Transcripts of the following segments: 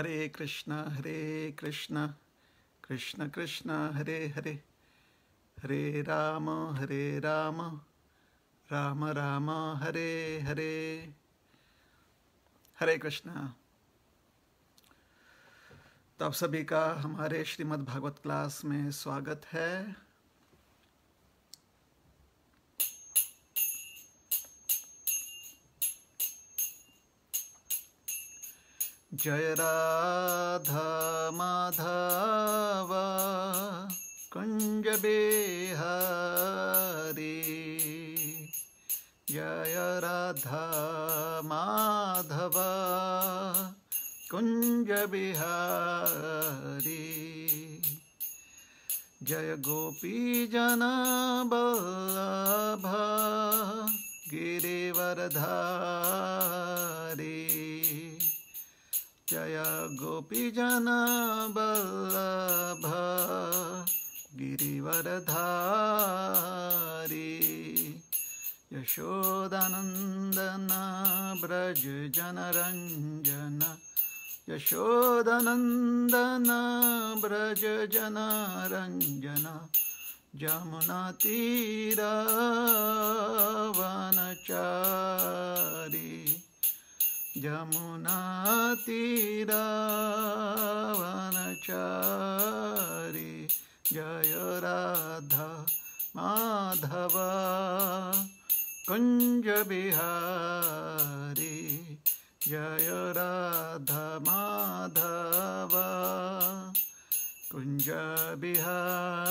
हरे कृष्णा हरे कृष्णा कृष्ण कृष्ण हरे हरे हरे राम हरे राम राम राम हरे हरे हरे कृष्णा तो आप सभी का हमारे श्रीमद् भागवत क्लास में स्वागत है जय राधा माधव कुंज बिहारी जय राधा माधव कुंज बिहारी जय गोपी जन बल्लभ गिरिवरधारी जया गोपीजन बल्लभा गिरिवरधारी यशोदानन्दन ब्रज जनरञ्जन यशोदानन्दन ब्रज जनरञ्जन जमुनातीरावनचारी यमुना तीरावनचारी जय राधा माधव कुंज बिहारी जय राधा माधव कुंज बिहारी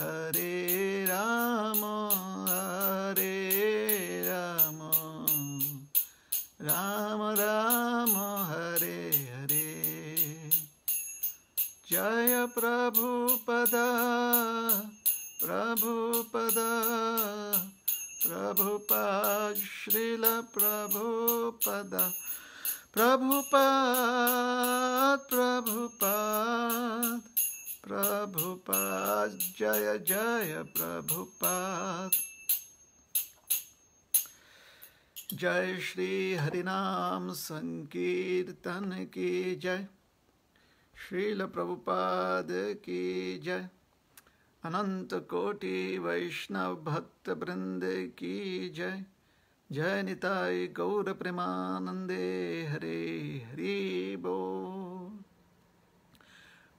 हरे राम हरे राम राम राम हरे हरे जय प्रभुपदा प्रभु पद श्रील पद प्रभु पद प्रभुपाद जय जय प्रभुपाद जय श्री हरिनाम संकीर्तन की जय श्रील प्रभुपाद की जय अनंत कोटि वैष्णव भक्त वृंद की जय जय निताय गौर प्रेमानंदे हरे हरि बोल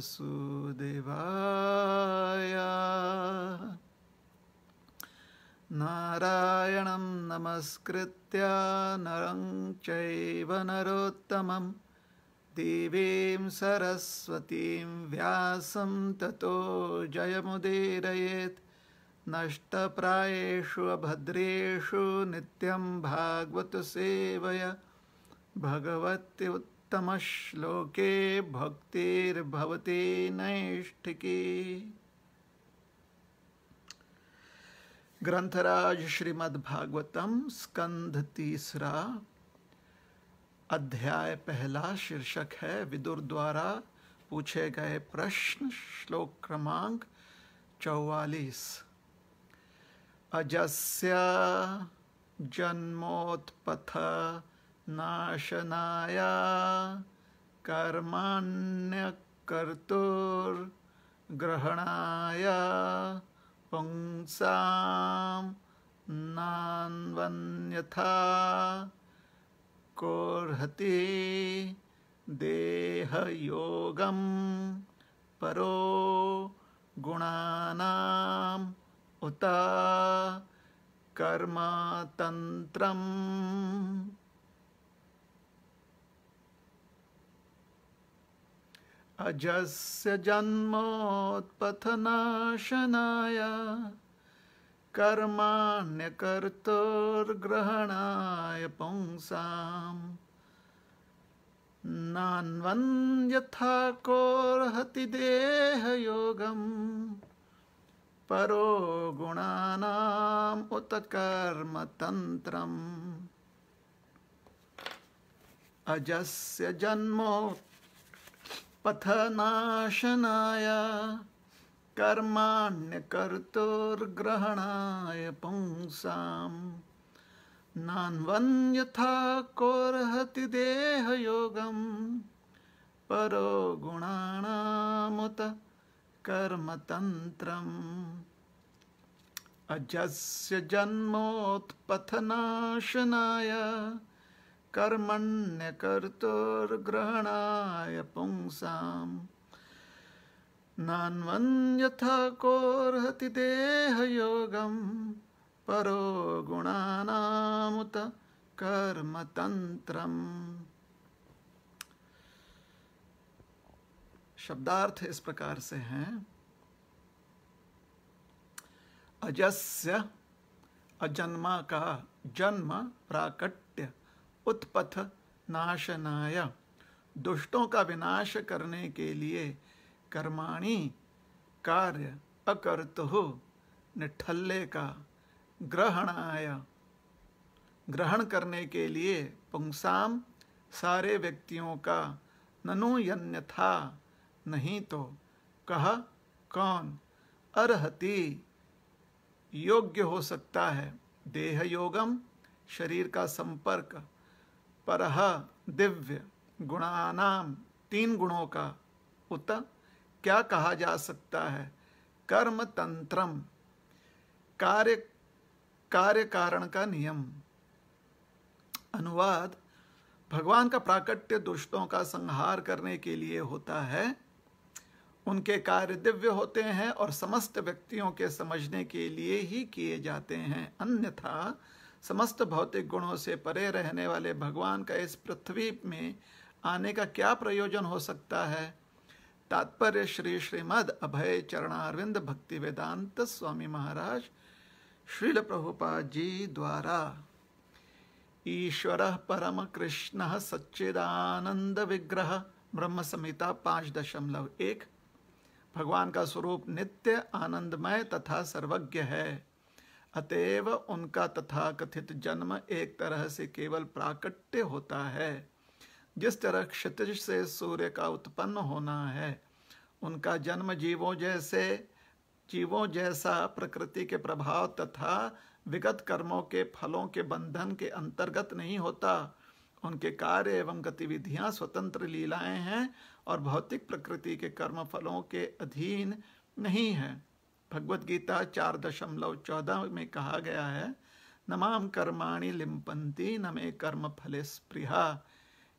वासुदेवाय नारायणं नमस्कृत्य नरं चैव नरोत्तमं देवीं सरस्वतीं व्यासं ततो जयमुदीरयेत् नष्टप्रायेषु अभद्रेषु नित्यं भागवतसेवय भगवत्युत् तमश् लोके भktir భవతే నైష్ఠికే గ్రంథరాజ శ్రీమద్ భాగవతం స్కంధ 3 ఇసరా అధ్యాయ 1 శీర్షిక హై విదుర్ ద్వారా पूछे गए प्रश्न श्लोक क्रमांक 44 अजस्य जन्मोत्पथ नाशनाय कर्माण्यकर्तुर्ग्रहणाय पुंसां नान्वन्यथा कोऽर्हति देहयोगं परो गुणानाम् उत कर्मतन्त्रम् अजस्य जन्मोत्पथनाशनाय कर्माण्यकर्तोर्ग्रहणाय पुंसाम् नान्वन्यथा कोऽर्हति देहयोगम् परो गुणानाम् उत कर्मतन्त्रम् अजस्य जन्मोत् पथनाशनाय कर्माण्यकर्तुर्ग्रहणाय पुंसाम् नान्वन्यथा कोऽर्हति देहयोगं परो गुणानामुत कर्मतन्त्रम् अजस्य जन्मोत्पथनाशनाय कर्मण्यकर्तुर्ग्रहणाय पुंसाम् नान्वन्यथा कोऽर्हति देहयोगं परो गुणानामुत कर्मतंत्रम शब्दार्थ इस प्रकार से हैं अजस्य अजन्मा का जन्म प्राकट उत्पथ नाशनाय दुष्टों का विनाश करने के लिए कर्माणी कार्य अकर्त हो निठल्ले का ग्रहणाय ग्रहण करने के लिए पुंसाम सारे व्यक्तियों का ननु था नहीं तो कह कौन अरहति योग्य हो सकता है देह योगम शरीर का संपर्क पर दिव्य गुणानाम तीन गुणों का उत क्या कहा जा सकता है कर्म तंत्रम कार्य कार्य कारण का नियम अनुवाद भगवान का प्राकट्य दुष्टों का संहार करने के लिए होता है उनके कार्य दिव्य होते हैं और समस्त व्यक्तियों के समझने के लिए ही किए जाते हैं अन्यथा समस्त भौतिक गुणों से परे रहने वाले भगवान का इस पृथ्वी में आने का क्या प्रयोजन हो सकता है तात्पर्य श्री श्रीमद अभय चरणारविंद भक्ति वेदांत स्वामी महाराज श्रील प्रभुपा जी द्वारा ईश्वर परम कृष्ण सच्चिदानंद विग्रह ब्रह्म संहिता पाँच दशमलव एक भगवान का स्वरूप नित्य आनंदमय तथा सर्वज्ञ है अतएव उनका तथा कथित जन्म एक तरह से केवल प्राकट्य होता है जिस तरह क्षितिज से सूर्य का उत्पन्न होना है उनका जन्म जीवों जैसे जीवों जैसा प्रकृति के प्रभाव तथा विगत कर्मों के फलों के बंधन के अंतर्गत नहीं होता उनके कार्य एवं गतिविधियां स्वतंत्र लीलाएं हैं और भौतिक प्रकृति के कर्म फलों के अधीन नहीं हैं भगवत गीता चार दशमलव चौदह में कहा गया है नमाम कर्माणि लिम्पन्ति न मे कर्म फले स्पृहा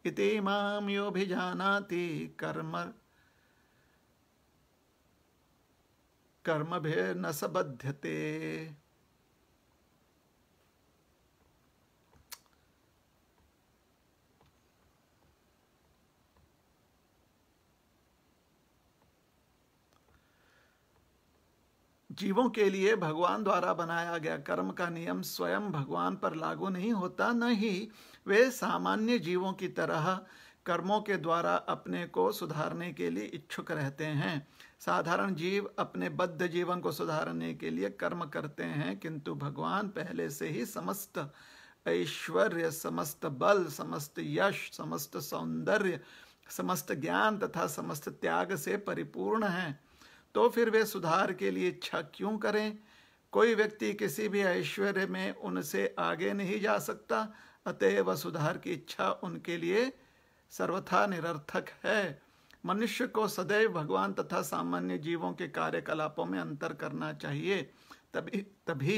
इति माम यो भी जानाति कर्म कर्म भेर न सबध्यते जीवों के लिए भगवान द्वारा बनाया गया कर्म का नियम स्वयं भगवान पर लागू नहीं होता न ही वे सामान्य जीवों की तरह कर्मों के द्वारा अपने को सुधारने के लिए इच्छुक रहते हैं साधारण जीव अपने बद्ध जीवन को सुधारने के लिए कर्म करते हैं किंतु भगवान पहले से ही समस्त ऐश्वर्य समस्त बल समस्त यश समस्त सौंदर्य समस्त ज्ञान तथा समस्त त्याग से परिपूर्ण हैं तो फिर वे सुधार के लिए इच्छा क्यों करें कोई व्यक्ति किसी भी ऐश्वर्य में उनसे आगे नहीं जा सकता अतएव सुधार की इच्छा उनके लिए सर्वथा निरर्थक है मनुष्य को सदैव भगवान तथा सामान्य जीवों के कार्यकलापों में अंतर करना चाहिए तभी तभी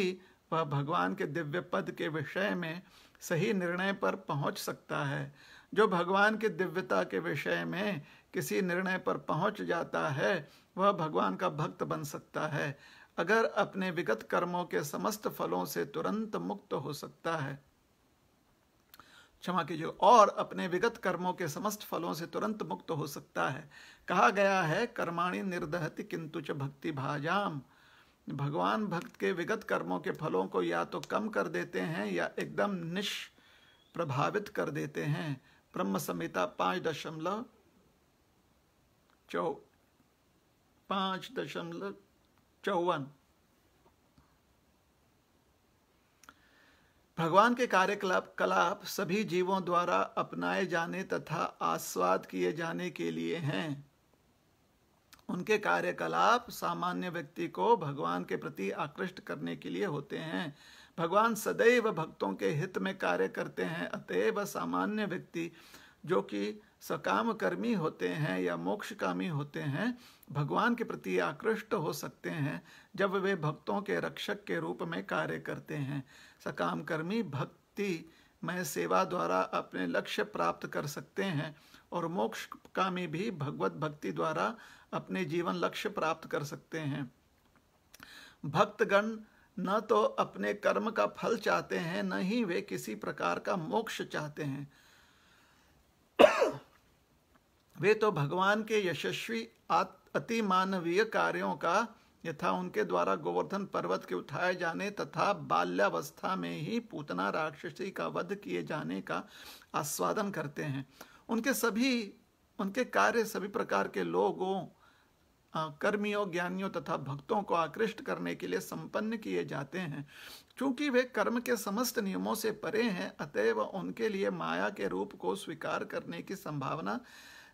वह भगवान के दिव्य पद के विषय में सही निर्णय पर पहुंच सकता है जो भगवान के दिव्यता के विषय में किसी निर्णय पर पहुंच जाता है वह भगवान का भक्त बन सकता है अगर अपने विगत कर्मों के समस्त फलों से तुरंत मुक्त हो सकता है क्षमा कीजिए और अपने विगत कर्मों के समस्त फलों से तुरंत मुक्त हो सकता है कहा गया है कर्माणी निर्दहति किंतु च भक्ति भाजाम भगवान भक्त के विगत कर्मों के फलों को या तो कम कर देते हैं या एकदम निष्प्रभावित कर देते हैं ब्रह्म संहिता पाँच दशमलव चौ पाँच दशमलव चौवन भगवान के कार्यकलाप कलाप सभी जीवों द्वारा अपनाए जाने तथा आस्वाद किए जाने के लिए हैं उनके कार्यकलाप सामान्य व्यक्ति को भगवान के प्रति आकृष्ट करने के लिए होते हैं भगवान सदैव भक्तों के हित में कार्य करते हैं अतएव सामान्य व्यक्ति जो कि सकाम कर्मी होते हैं या मोक्षकामी होते हैं भगवान के प्रति आकृष्ट हो सकते हैं जब वे भक्तों के रक्षक के रूप में कार्य करते हैं सकाम कर्मी भक्ति में सेवा द्वारा अपने लक्ष्य प्राप्त कर सकते हैं और मोक्षकामी भी भगवत भक्ति द्वारा अपने जीवन लक्ष्य प्राप्त कर सकते हैं भक्तगण न तो अपने कर्म का फल चाहते हैं न ही वे किसी प्रकार का मोक्ष चाहते हैं वे तो भगवान के यशस्वी अति मानवीय कार्यों का यथा उनके द्वारा गोवर्धन पर्वत के उठाए जाने तथा बाल्यावस्था में ही पूतना राक्षसी का वध किए जाने का आस्वादन करते हैं उनके सभी उनके कार्य सभी प्रकार के लोगों कर्मियों ज्ञानियों तथा भक्तों को आकृष्ट करने के लिए संपन्न किए जाते हैं क्योंकि वे कर्म के समस्त नियमों से परे हैं अतएव उनके लिए माया के रूप को स्वीकार करने की संभावना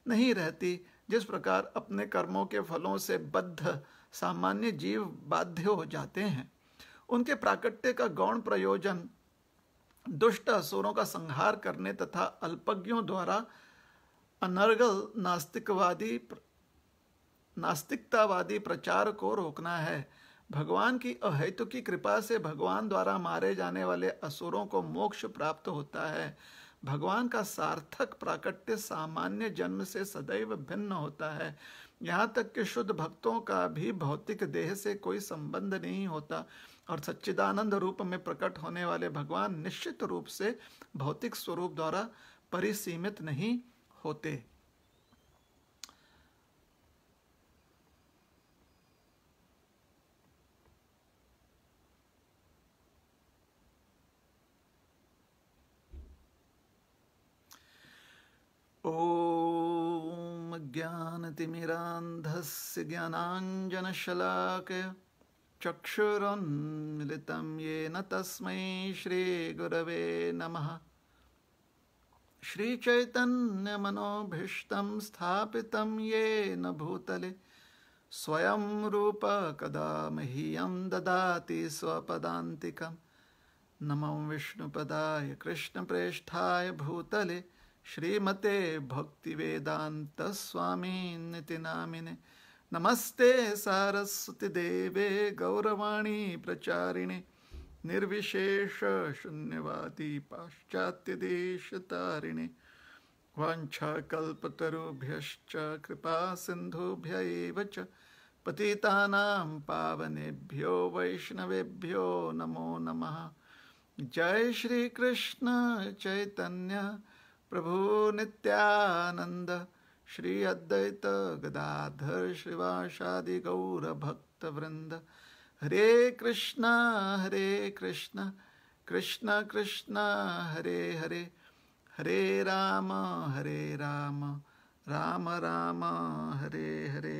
नहीं रहती जिस प्रकार अपने कर्मों के फलों से बद्ध सामान्य जीव बाध्य हो जाते हैं उनके प्राकट्य का गौण प्रयोजन दुष्ट असुरों का संहार करने तथा अल्पज्ञों द्वारा अनर्गल नास्तिकवादी नास्तिकतावादी प्रचार को रोकना है भगवान की अहेतु की कृपा से भगवान द्वारा मारे जाने वाले असुरों को मोक्ष प्राप्त होता है भगवान का सार्थक प्राकट्य सामान्य जन्म से सदैव भिन्न होता है यहाँ तक कि शुद्ध भक्तों का भी भौतिक देह से कोई संबंध नहीं होता और सच्चिदानंद रूप में प्रकट होने वाले भगवान निश्चित रूप से भौतिक स्वरूप द्वारा परिसीमित नहीं होते ॐ ज्ञानतिमिरान्धस्य ज्ञानाञ्जनशलाकचक्षुरोन्मिलितं येन तस्मै श्रीगुरवे नमः श्रीचैतन्यमनोभीष्टं स्थापितं येन भूतले स्वयं रूप कदा मह्यं ददाति स्वपदान्तिकं नमं विष्णुपदाय कृष्णप्रेष्ठाय भूतले श्रीमते भक्तिवेदान्तस्वामी निति नामिने नमस्ते सारस्वतिदेवे गौरवाणी प्रचारिणे निर्विशेषशून्यवादी पाश्चात्यदेशतारिणे वाञ्छाकल्पतरुभ्यश्च कृपासिन्धुभ्य एव च पतितानां पावनेभ्यो वैष्णवेभ्यो नमो नमः जय श्री कृष्ण चैतन्य प्रभु नित्यानन्द श्री अद्वैत गदाधर श्रीवासादि गौरभक्तवृन्द हरे कृष्ण हरे कृष्ण कृष्ण कृष्ण हरे हरे हरे राम हरे राम राम राम हरे हरे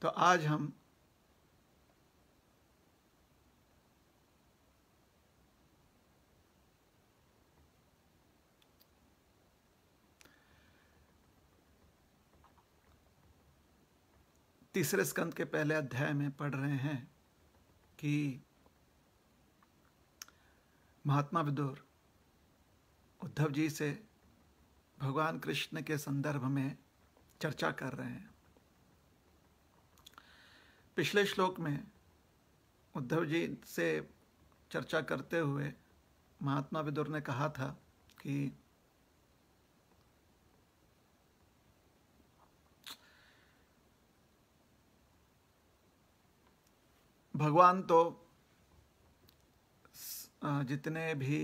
तो आज हम तीसरे स्कंद के पहले अध्याय में पढ़ रहे हैं कि महात्मा विदुर उद्धव जी से भगवान कृष्ण के संदर्भ में चर्चा कर रहे हैं पिछले श्लोक में उद्धव जी से चर्चा करते हुए महात्मा विदुर ने कहा था कि भगवान तो जितने भी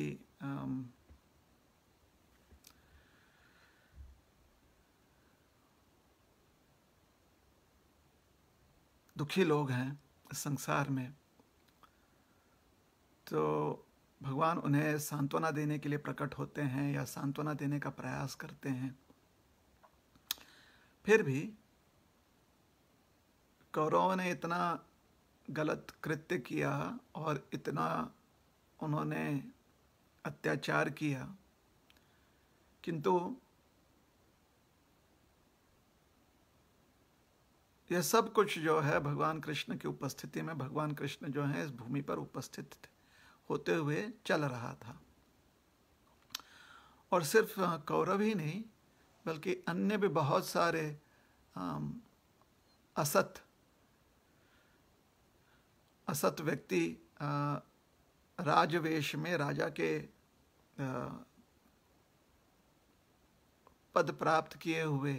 दुखी लोग हैं इस संसार में तो भगवान उन्हें सांत्वना देने के लिए प्रकट होते हैं या सांत्वना देने का प्रयास करते हैं फिर भी कौरवों ने इतना गलत कृत्य किया और इतना उन्होंने अत्याचार किया किंतु यह सब कुछ जो है भगवान कृष्ण की उपस्थिति में भगवान कृष्ण जो है इस भूमि पर उपस्थित होते हुए चल रहा था और सिर्फ कौरव ही नहीं बल्कि अन्य भी बहुत सारे असत असत व्यक्ति राजवेश में राजा के पद प्राप्त किए हुए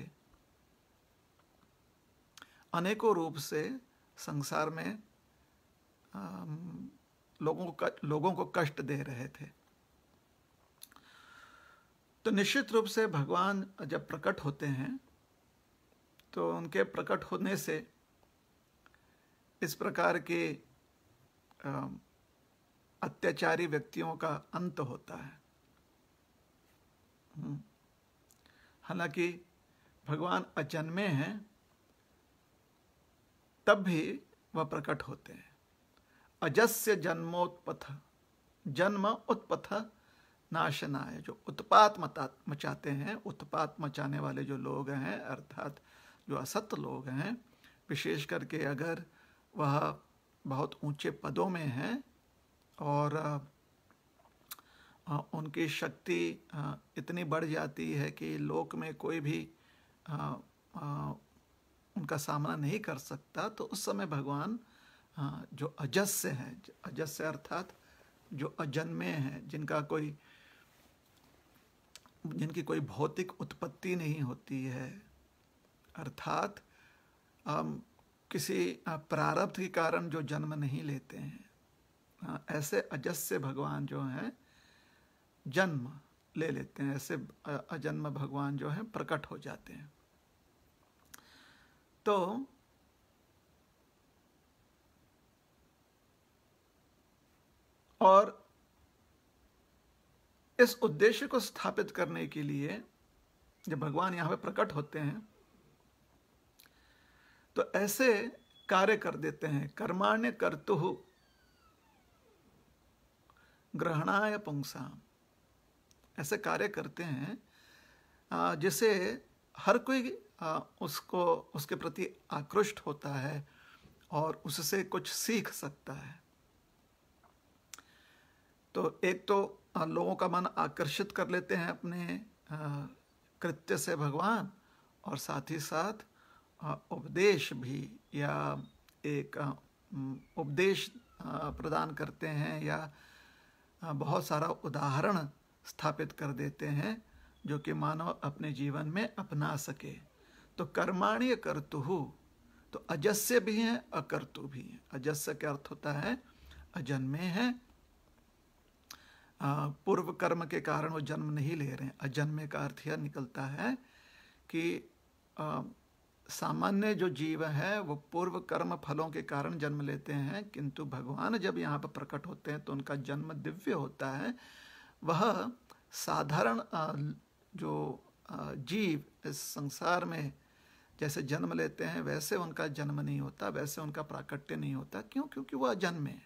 अनेकों रूप से संसार में लोगों का लोगों को कष्ट दे रहे थे तो निश्चित रूप से भगवान जब प्रकट होते हैं तो उनके प्रकट होने से इस प्रकार के अत्याचारी व्यक्तियों का अंत होता है हम्म। हालांकि भगवान अजन्मे हैं तब भी वह प्रकट होते हैं अजस्य जन्मोत्पथ जन्म उत्पथ नाशनाय जो उत्पात मचाते हैं उत्पात मचाने वाले जो लोग हैं अर्थात जो असत लोग हैं विशेष करके अगर वह बहुत ऊंचे पदों में हैं और उनकी शक्ति इतनी बढ़ जाती है कि लोक में कोई भी उनका सामना नहीं कर सकता तो उस समय भगवान जो अजस्य हैं अजस्य अर्थात जो अजन्मे हैं जिनका कोई जिनकी कोई भौतिक उत्पत्ति नहीं होती है अर्थात हम किसी प्रारब्ध के कारण जो जन्म नहीं लेते हैं ऐसे अजस्य भगवान जो हैं जन्म ले लेते हैं ऐसे अजन्म भगवान जो हैं प्रकट हो जाते हैं तो और इस उद्देश्य को स्थापित करने के लिए जब भगवान यहां पे प्रकट होते हैं तो ऐसे कार्य कर देते हैं कर्माण्य कर्तु ग्रहणाय पुंसा ऐसे कार्य करते हैं जिसे हर कोई उसको उसके प्रति आकृष्ट होता है और उससे कुछ सीख सकता है तो एक तो लोगों का मन आकर्षित कर लेते हैं अपने कृत्य से भगवान और साथ ही साथ उपदेश भी या एक उपदेश प्रदान करते हैं या बहुत सारा उदाहरण स्थापित कर देते हैं जो कि मानव अपने जीवन में अपना सके तो कर्माण्य कर्तु तो अजस्य भी है अकर्तु भी है अजस्य का अर्थ होता है अजन्मे है पूर्व कर्म के कारण वो जन्म नहीं ले रहे हैं अजन्मे का अर्थ यह निकलता है कि सामान्य जो जीव है वो पूर्व कर्म फलों के कारण जन्म लेते हैं किंतु भगवान जब यहाँ पर प्रकट होते हैं तो उनका जन्म दिव्य होता है वह साधारण जो जीव इस संसार में जैसे जन्म लेते हैं वैसे उनका जन्म नहीं होता वैसे उनका प्राकट्य नहीं होता क्यों क्योंकि वो अजन्मे है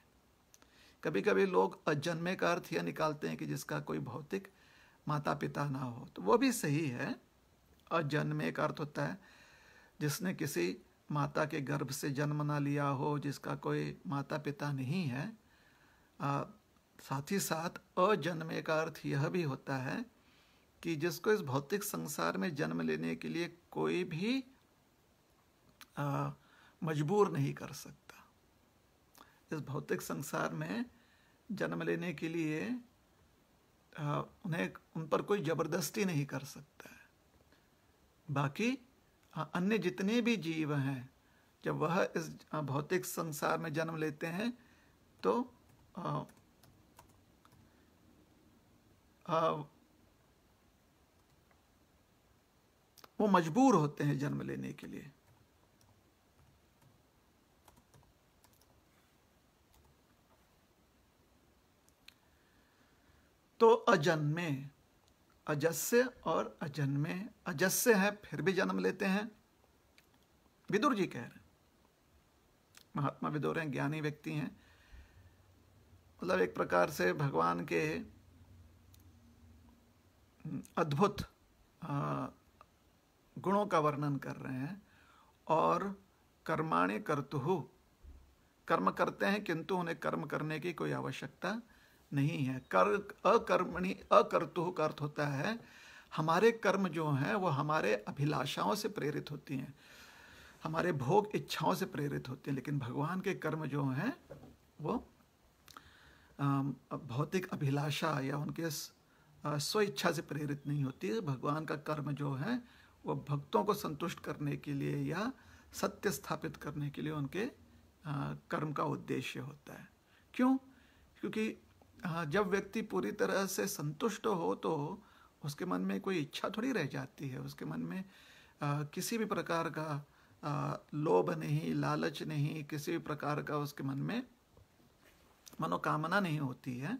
कभी कभी लोग अजन्मे का अर्थ यह निकालते हैं कि जिसका कोई भौतिक माता पिता ना हो तो वो भी सही है अजन्मे का अर्थ होता है जिसने किसी माता के गर्भ से जन्म ना लिया हो जिसका कोई माता पिता नहीं है आ, साथ ही साथ अजन्मे का अर्थ यह भी होता है कि जिसको इस भौतिक संसार में जन्म लेने के लिए कोई भी आ, मजबूर नहीं कर सकता इस भौतिक संसार में जन्म लेने के लिए आ, उन्हें उन पर कोई ज़बरदस्ती नहीं कर सकता है बाकी अन्य जितने भी जीव हैं जब वह इस भौतिक संसार में जन्म लेते हैं तो आ, आ, वो मजबूर होते हैं जन्म लेने के लिए तो अजन्मे अजस्य और अजन्मे अजस्य है फिर भी जन्म लेते हैं विदुर जी कह रहे हैं महात्मा विदुर हैं ज्ञानी व्यक्ति हैं मतलब एक प्रकार से भगवान के हम्म, अद्भुत गुणों का वर्णन कर रहे हैं और कर्माणे करतु कर्म करते हैं किंतु उन्हें कर्म करने की कोई आवश्यकता नहीं है कर अकर्मणी अकर्तु का अर्थ होता है हमारे कर्म जो हैं वो हमारे अभिलाषाओं से प्रेरित होती हैं हमारे भोग इच्छाओं से प्रेरित होते हैं लेकिन भगवान के कर्म जो हैं वो भौतिक अभिलाषा या उनके स्व इच्छा से प्रेरित नहीं होती भगवान का कर्म जो है वो भक्तों को संतुष्ट करने के लिए या सत्य स्थापित करने के लिए उनके कर्म का उद्देश्य होता है क्यों क्योंकि हाँ, जब व्यक्ति पूरी तरह से संतुष्ट हो तो उसके मन में कोई इच्छा थोड़ी रह जाती है उसके मन में आ, किसी भी प्रकार का लोभ नहीं लालच नहीं किसी भी प्रकार का उसके मन में मनोकामना नहीं होती है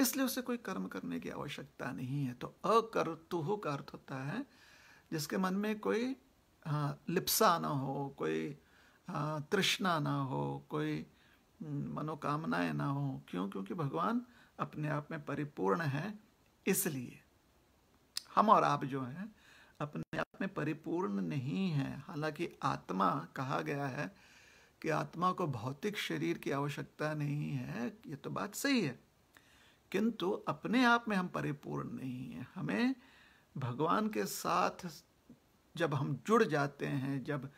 इसलिए उसे कोई कर्म करने की आवश्यकता नहीं है तो अकर्तुह का अर्थ होता है जिसके मन में कोई हाँ, लिप्सा ना हो कोई हाँ, तृष्णा ना हो कोई मनोकामनाएं ना हो क्यों क्योंकि भगवान अपने आप में परिपूर्ण है इसलिए हम और आप जो हैं अपने आप में परिपूर्ण नहीं हैं हालांकि आत्मा कहा गया है कि आत्मा को भौतिक शरीर की आवश्यकता नहीं है ये तो बात सही है किंतु अपने आप में हम परिपूर्ण नहीं हैं हमें भगवान के साथ जब हम जुड़ जाते हैं जब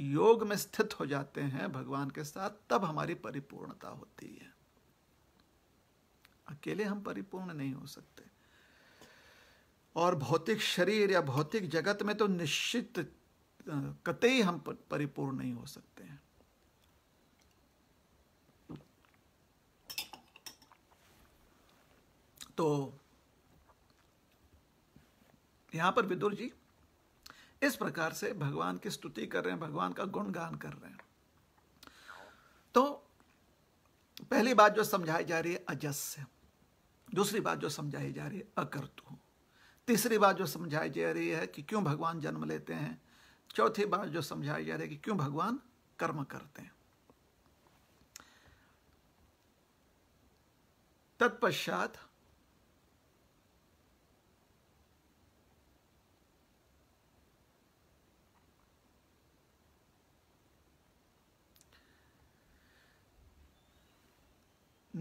योग में स्थित हो जाते हैं भगवान के साथ तब हमारी परिपूर्णता होती है अकेले हम परिपूर्ण नहीं हो सकते और भौतिक शरीर या भौतिक जगत में तो निश्चित कतई हम परिपूर्ण नहीं हो सकते हैं तो यहां पर विदुर जी इस प्रकार से भगवान की स्तुति कर रहे हैं भगवान का गुणगान कर रहे हैं तो पहली बात जो समझाई जा रही है अजस्य दूसरी बात जो समझाई जा रही है अकर्तु तीसरी बात जो समझाई जा रही है कि क्यों भगवान जन्म लेते हैं चौथी बात जो समझाई जा रही है कि क्यों भगवान कर्म करते हैं तत्पश्चात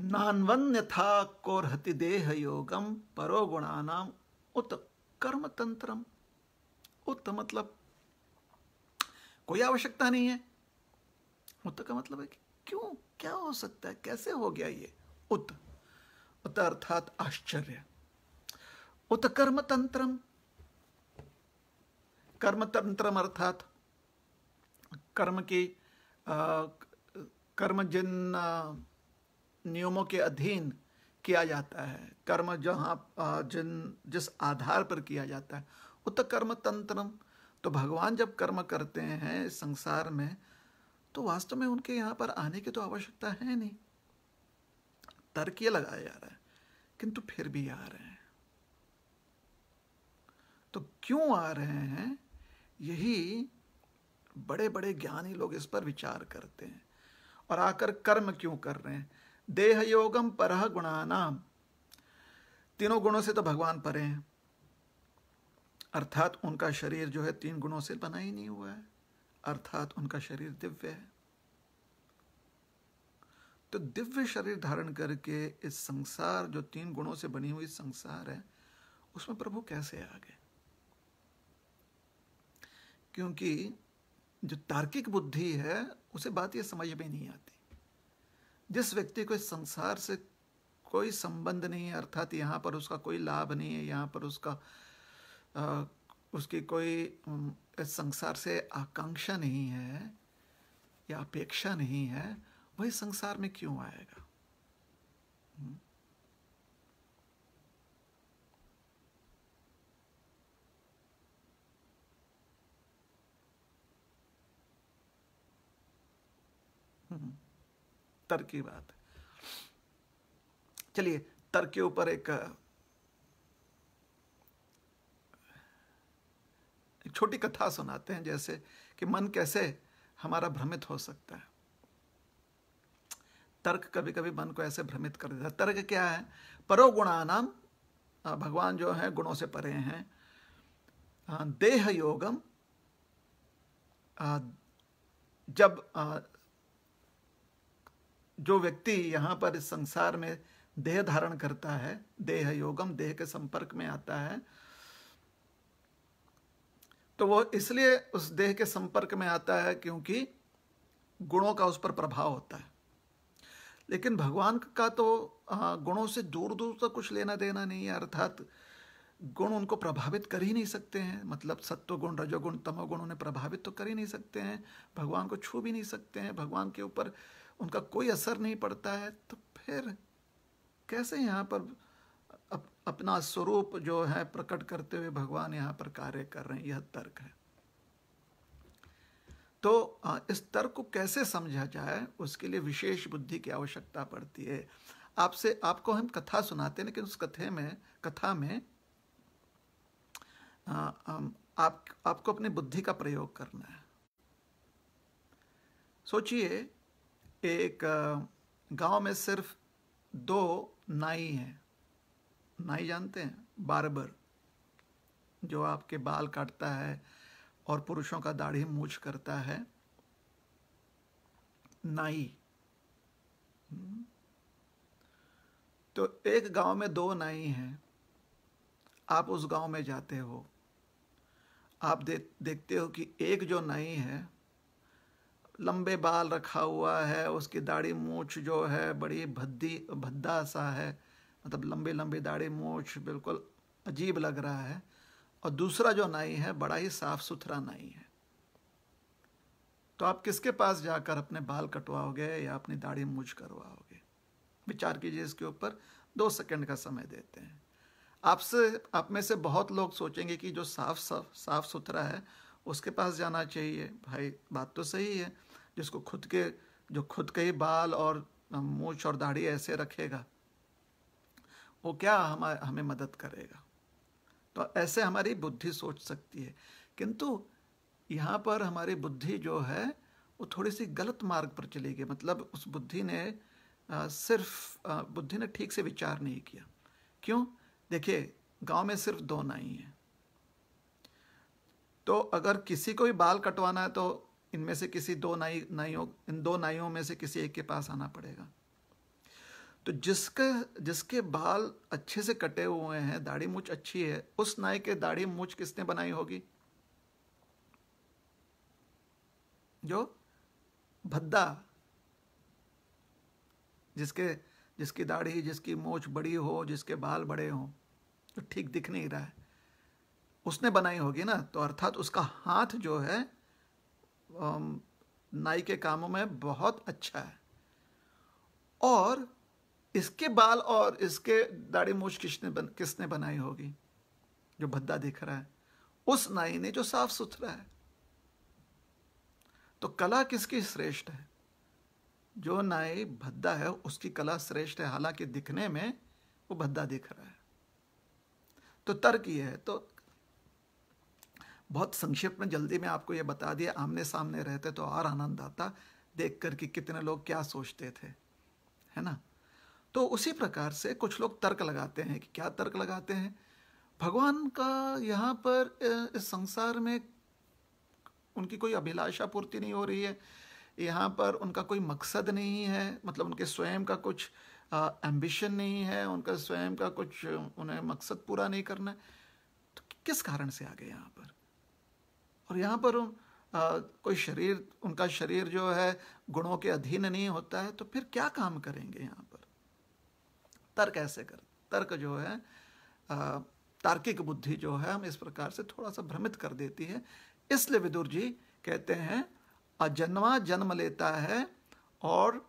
नान्वन्यथा कोर्हति देह योगम परो गुणानाम उत कर्म तंत्रम उत मतलब कोई आवश्यकता नहीं है उत का मतलब है कि क्यों क्या हो सकता है कैसे हो गया ये उत उत अर्थात आश्चर्य उत कर्म तंत्रम कर्म तंत्रम अर्थात कर्म की आ, कर्म जिन आ, नियमों के अधीन किया जाता है कर्म जहाँ जिन जिस आधार पर किया जाता है उत तो कर्म तंत्र तो भगवान जब कर्म करते हैं संसार में तो वास्तव में उनके यहाँ पर आने की तो आवश्यकता है नहीं तर्क ये लगाया जा रहा है किंतु फिर भी आ रहे हैं तो क्यों आ रहे हैं यही बड़े बड़े ज्ञानी लोग इस पर विचार करते हैं और आकर कर्म क्यों कर रहे हैं देह योगम पर गुणानाम तीनों गुणों से तो भगवान परे हैं अर्थात उनका शरीर जो है तीन गुणों से बना ही नहीं हुआ है अर्थात उनका शरीर दिव्य है तो दिव्य शरीर धारण करके इस संसार जो तीन गुणों से बनी हुई संसार है उसमें प्रभु कैसे आ गए क्योंकि जो तार्किक बुद्धि है उसे बात यह समझ में नहीं आती जिस व्यक्ति को इस संसार से कोई संबंध नहीं है अर्थात यहाँ पर उसका कोई लाभ नहीं है यहाँ पर उसका आ, उसकी कोई इस संसार से आकांक्षा नहीं है या अपेक्षा नहीं है वही संसार में क्यों आएगा Mm-hmm. तर्क की बात चलिए तर्क के ऊपर एक छोटी कथा सुनाते हैं जैसे कि मन कैसे हमारा भ्रमित हो सकता है तर्क कभी कभी मन को ऐसे भ्रमित कर देता है तर्क क्या है परो भगवान जो है गुणों से परे हैं देह योगम जब जो व्यक्ति यहाँ पर इस संसार में देह धारण करता है देह योगम देह के संपर्क में आता है तो वो इसलिए उस देह के संपर्क में आता है क्योंकि गुणों का उस पर प्रभाव होता है लेकिन भगवान का तो हाँ, गुणों से दूर दूर तक कुछ लेना देना नहीं है अर्थात गुण उनको प्रभावित कर ही नहीं सकते हैं मतलब सत्व गुण रजोगुण तमोगुण उन्हें प्रभावित तो कर ही नहीं सकते हैं भगवान को छू भी नहीं सकते हैं भगवान के ऊपर उनका कोई असर नहीं पड़ता है तो फिर कैसे यहाँ पर अप, अपना स्वरूप जो है प्रकट करते हुए भगवान यहाँ पर कार्य कर रहे हैं यह तर्क है तो इस तर्क को कैसे समझा जाए उसके लिए विशेष बुद्धि की आवश्यकता पड़ती है आपसे आपको हम कथा सुनाते हैं लेकिन उस कथे में कथा में आ, आप आपको अपनी बुद्धि का प्रयोग करना है सोचिए एक गांव में सिर्फ दो नाई हैं नाई जानते हैं बारबर जो आपके बाल काटता है और पुरुषों का दाढ़ी मूछ करता है नाई हम्म। तो एक गांव में दो नाई हैं आप उस गांव में जाते हो आप दे, देखते हो कि एक जो नाई है लंबे बाल रखा हुआ है उसकी दाढ़ी मूछ जो है बड़ी भद्दी भद्दा सा है मतलब लंबे लंबे दाढ़ी मूछ बिल्कुल अजीब लग रहा है और दूसरा जो नाई है बड़ा ही साफ सुथरा नाई है तो आप किसके पास जाकर अपने बाल कटवाओगे या अपनी दाढ़ी मूछ करवाओगे विचार कीजिए इसके ऊपर दो सेकंड का समय देते हैं आपसे आप में से बहुत लोग सोचेंगे कि जो साफ साफ साफ सुथरा है उसके पास जाना चाहिए भाई बात तो सही है जिसको खुद के जो खुद के ही बाल और मूछ और दाढ़ी ऐसे रखेगा वो क्या हम हमें मदद करेगा तो ऐसे हमारी बुद्धि सोच सकती है किंतु यहाँ पर हमारी बुद्धि जो है वो थोड़ी सी गलत मार्ग पर चली गई मतलब उस बुद्धि ने आ, सिर्फ बुद्धि ने ठीक से विचार नहीं किया क्यों देखिए गांव में सिर्फ दो नाई हैं तो अगर किसी को भी बाल कटवाना है तो इनमें से किसी दो नाई नाइयों इन दो नाइयों में से किसी एक के पास आना पड़ेगा तो जिसके जिसके बाल अच्छे से कटे हुए हैं दाढ़ी मूछ अच्छी है उस नाई के दाढ़ी मूछ किसने बनाई होगी जो भद्दा जिसके जिसकी दाढ़ी जिसकी मूछ बड़ी हो जिसके बाल बड़े हो तो ठीक दिख नहीं रहा है उसने बनाई होगी ना तो अर्थात उसका हाथ जो है नाई के कामों में बहुत अच्छा है और इसके बाल और इसके दाढ़ी मूछ किसने बन, किसने बनाई होगी जो भद्दा दिख रहा है उस नाई ने जो साफ सुथरा है तो कला किसकी श्रेष्ठ है जो नाई भद्दा है उसकी कला श्रेष्ठ है हालांकि दिखने में वो भद्दा दिख रहा है तो तर्क ये है तो बहुत संक्षिप्त में जल्दी में आपको ये बता दिया आमने सामने रहते तो और आनंद आता देख कर कि कितने लोग क्या सोचते थे है ना तो उसी प्रकार से कुछ लोग तर्क लगाते हैं कि क्या तर्क लगाते हैं भगवान का यहाँ पर इस संसार में उनकी कोई अभिलाषा पूर्ति नहीं हो रही है यहाँ पर उनका कोई मकसद नहीं है मतलब उनके स्वयं का कुछ एम्बिशन नहीं है उनका स्वयं का कुछ उन्हें मकसद पूरा नहीं करना है तो किस कारण से आ गए यहाँ पर और यहाँ पर आ, कोई शरीर उनका शरीर जो है गुणों के अधीन नहीं होता है तो फिर क्या काम करेंगे यहाँ पर तर्क ऐसे कर तर्क जो है आ, तार्किक बुद्धि जो है हम इस प्रकार से थोड़ा सा भ्रमित कर देती है इसलिए विदुर जी कहते हैं अजन्मा जन्म लेता है और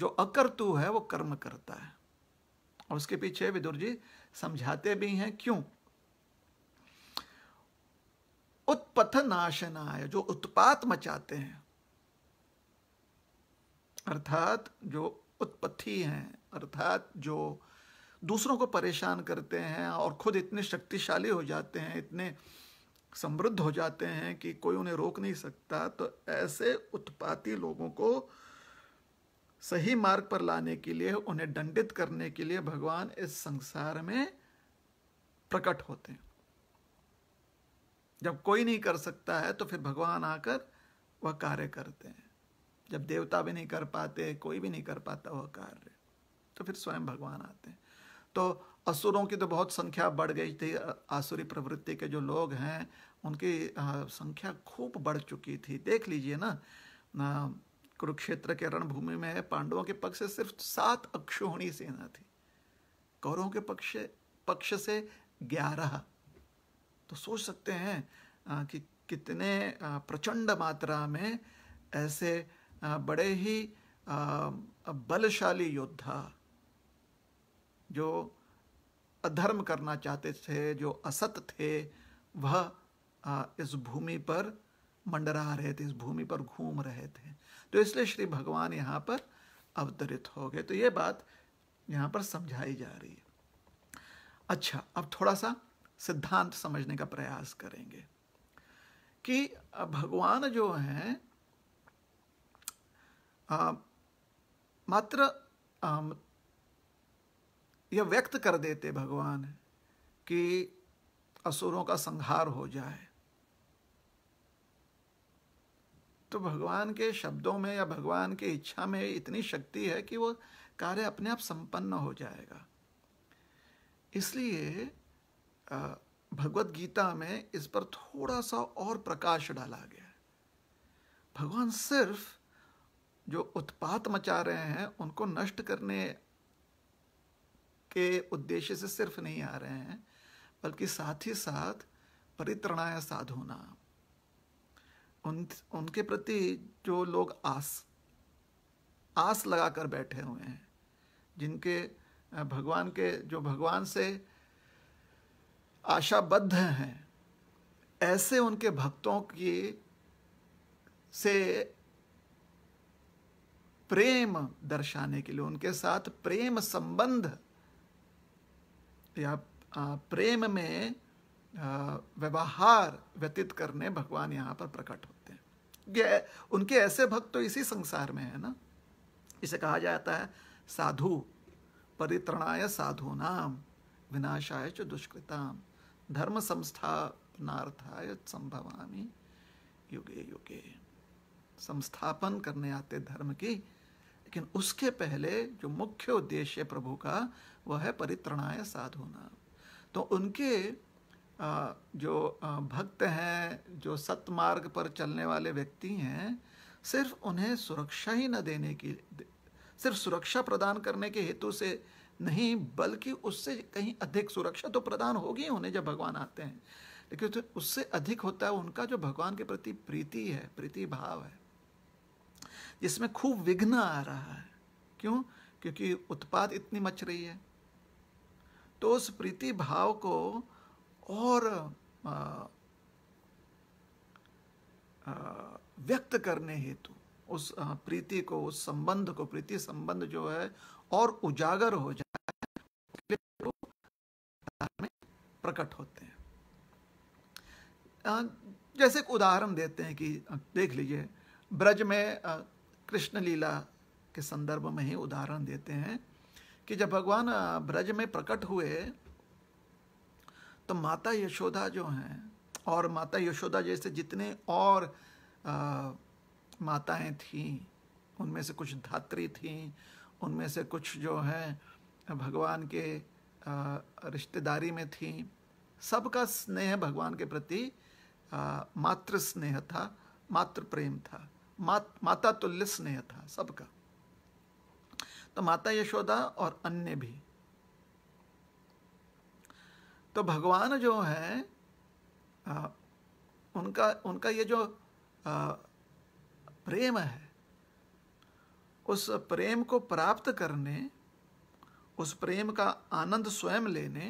जो अकर्तु है वो कर्म करता है और उसके पीछे विदुर जी समझाते भी हैं क्यों उत्पथ नाशनाय जो उत्पात मचाते हैं अर्थात जो उत्पत्ति हैं अर्थात जो दूसरों को परेशान करते हैं और खुद इतने शक्तिशाली हो जाते हैं इतने समृद्ध हो जाते हैं कि कोई उन्हें रोक नहीं सकता तो ऐसे उत्पाती लोगों को सही मार्ग पर लाने के लिए उन्हें दंडित करने के लिए भगवान इस संसार में प्रकट होते हैं जब कोई नहीं कर सकता है तो फिर भगवान आकर वह कार्य करते हैं जब देवता भी नहीं कर पाते कोई भी नहीं कर पाता वह कार्य तो फिर स्वयं भगवान आते हैं तो असुरों की तो बहुत संख्या बढ़ गई थी आसुरी प्रवृत्ति के जो लोग हैं उनकी संख्या खूब बढ़ चुकी थी देख लीजिए ना कुरुक्षेत्र के रणभूमि में पांडवों के पक्ष से सिर्फ सात अक्षोहणी सेना थी कौरवों के पक्ष पक्ष से ग्यारह तो सोच सकते हैं कि कितने प्रचंड मात्रा में ऐसे बड़े ही बलशाली योद्धा जो अधर्म करना चाहते थे जो असत थे वह इस भूमि पर मंडरा रहे थे इस भूमि पर घूम रहे थे तो इसलिए श्री भगवान यहाँ पर अवतरित हो गए तो ये बात यहाँ पर समझाई जा रही है अच्छा अब थोड़ा सा सिद्धांत समझने का प्रयास करेंगे कि भगवान जो हैं मात्र यह व्यक्त कर देते भगवान कि असुरों का संहार हो जाए तो भगवान के शब्दों में या भगवान की इच्छा में इतनी शक्ति है कि वो कार्य अपने आप संपन्न हो जाएगा इसलिए भगवत गीता में इस पर थोड़ा सा और प्रकाश डाला गया है भगवान सिर्फ जो उत्पात मचा रहे हैं उनको नष्ट करने के उद्देश्य से सिर्फ नहीं आ रहे हैं बल्कि साथ ही साथ परित्रणाय साधुना उन उनके प्रति जो लोग आस आस लगाकर बैठे हुए हैं जिनके भगवान के जो भगवान से आशाबद्ध हैं ऐसे उनके भक्तों की से प्रेम दर्शाने के लिए उनके साथ प्रेम संबंध या प्रेम में व्यवहार व्यतीत करने भगवान यहाँ पर प्रकट होते हैं ये उनके ऐसे भक्त तो इसी संसार में है ना इसे कहा जाता है साधु परित्रणाय साधु नाम विनाशाय च दुष्कृताम धर्म संस्थापनार्थाय संभवामी युगे युगे संस्थापन करने आते धर्म की लेकिन उसके पहले जो मुख्य उद्देश्य प्रभु का वह है परित्रणाय साधुना तो उनके जो भक्त हैं जो सतमार्ग पर चलने वाले व्यक्ति हैं सिर्फ उन्हें सुरक्षा ही न देने की सिर्फ सुरक्षा प्रदान करने के हेतु से नहीं बल्कि उससे कहीं अधिक सुरक्षा तो प्रदान होगी उन्हें जब भगवान आते हैं लेकिन तो उससे अधिक होता है उनका जो भगवान के प्रति प्रीति है प्रीति भाव है जिसमें खूब विघ्न आ रहा है क्यों क्योंकि उत्पाद इतनी मच रही है तो उस प्रीति भाव को और आ, आ, व्यक्त करने हेतु उस प्रीति को उस संबंध को प्रीति संबंध जो है और उजागर हो जाए तो में प्रकट होते हैं जैसे एक उदाहरण देते हैं कि देख लीजिए ब्रज में कृष्ण लीला के संदर्भ में ही उदाहरण देते हैं कि जब भगवान ब्रज में प्रकट हुए तो माता यशोदा जो हैं और माता यशोदा जैसे जितने और आ, माताएं थीं उनमें से कुछ धात्री थीं उनमें से कुछ जो हैं भगवान के रिश्तेदारी में थी सबका स्नेह भगवान के प्रति मात्र स्नेह था मात्र प्रेम था मात, माता तुल्य स्नेह था सबका तो माता यशोदा और अन्य भी तो भगवान जो है आ, उनका उनका ये जो आ, प्रेम है उस प्रेम को प्राप्त करने उस प्रेम का आनंद स्वयं लेने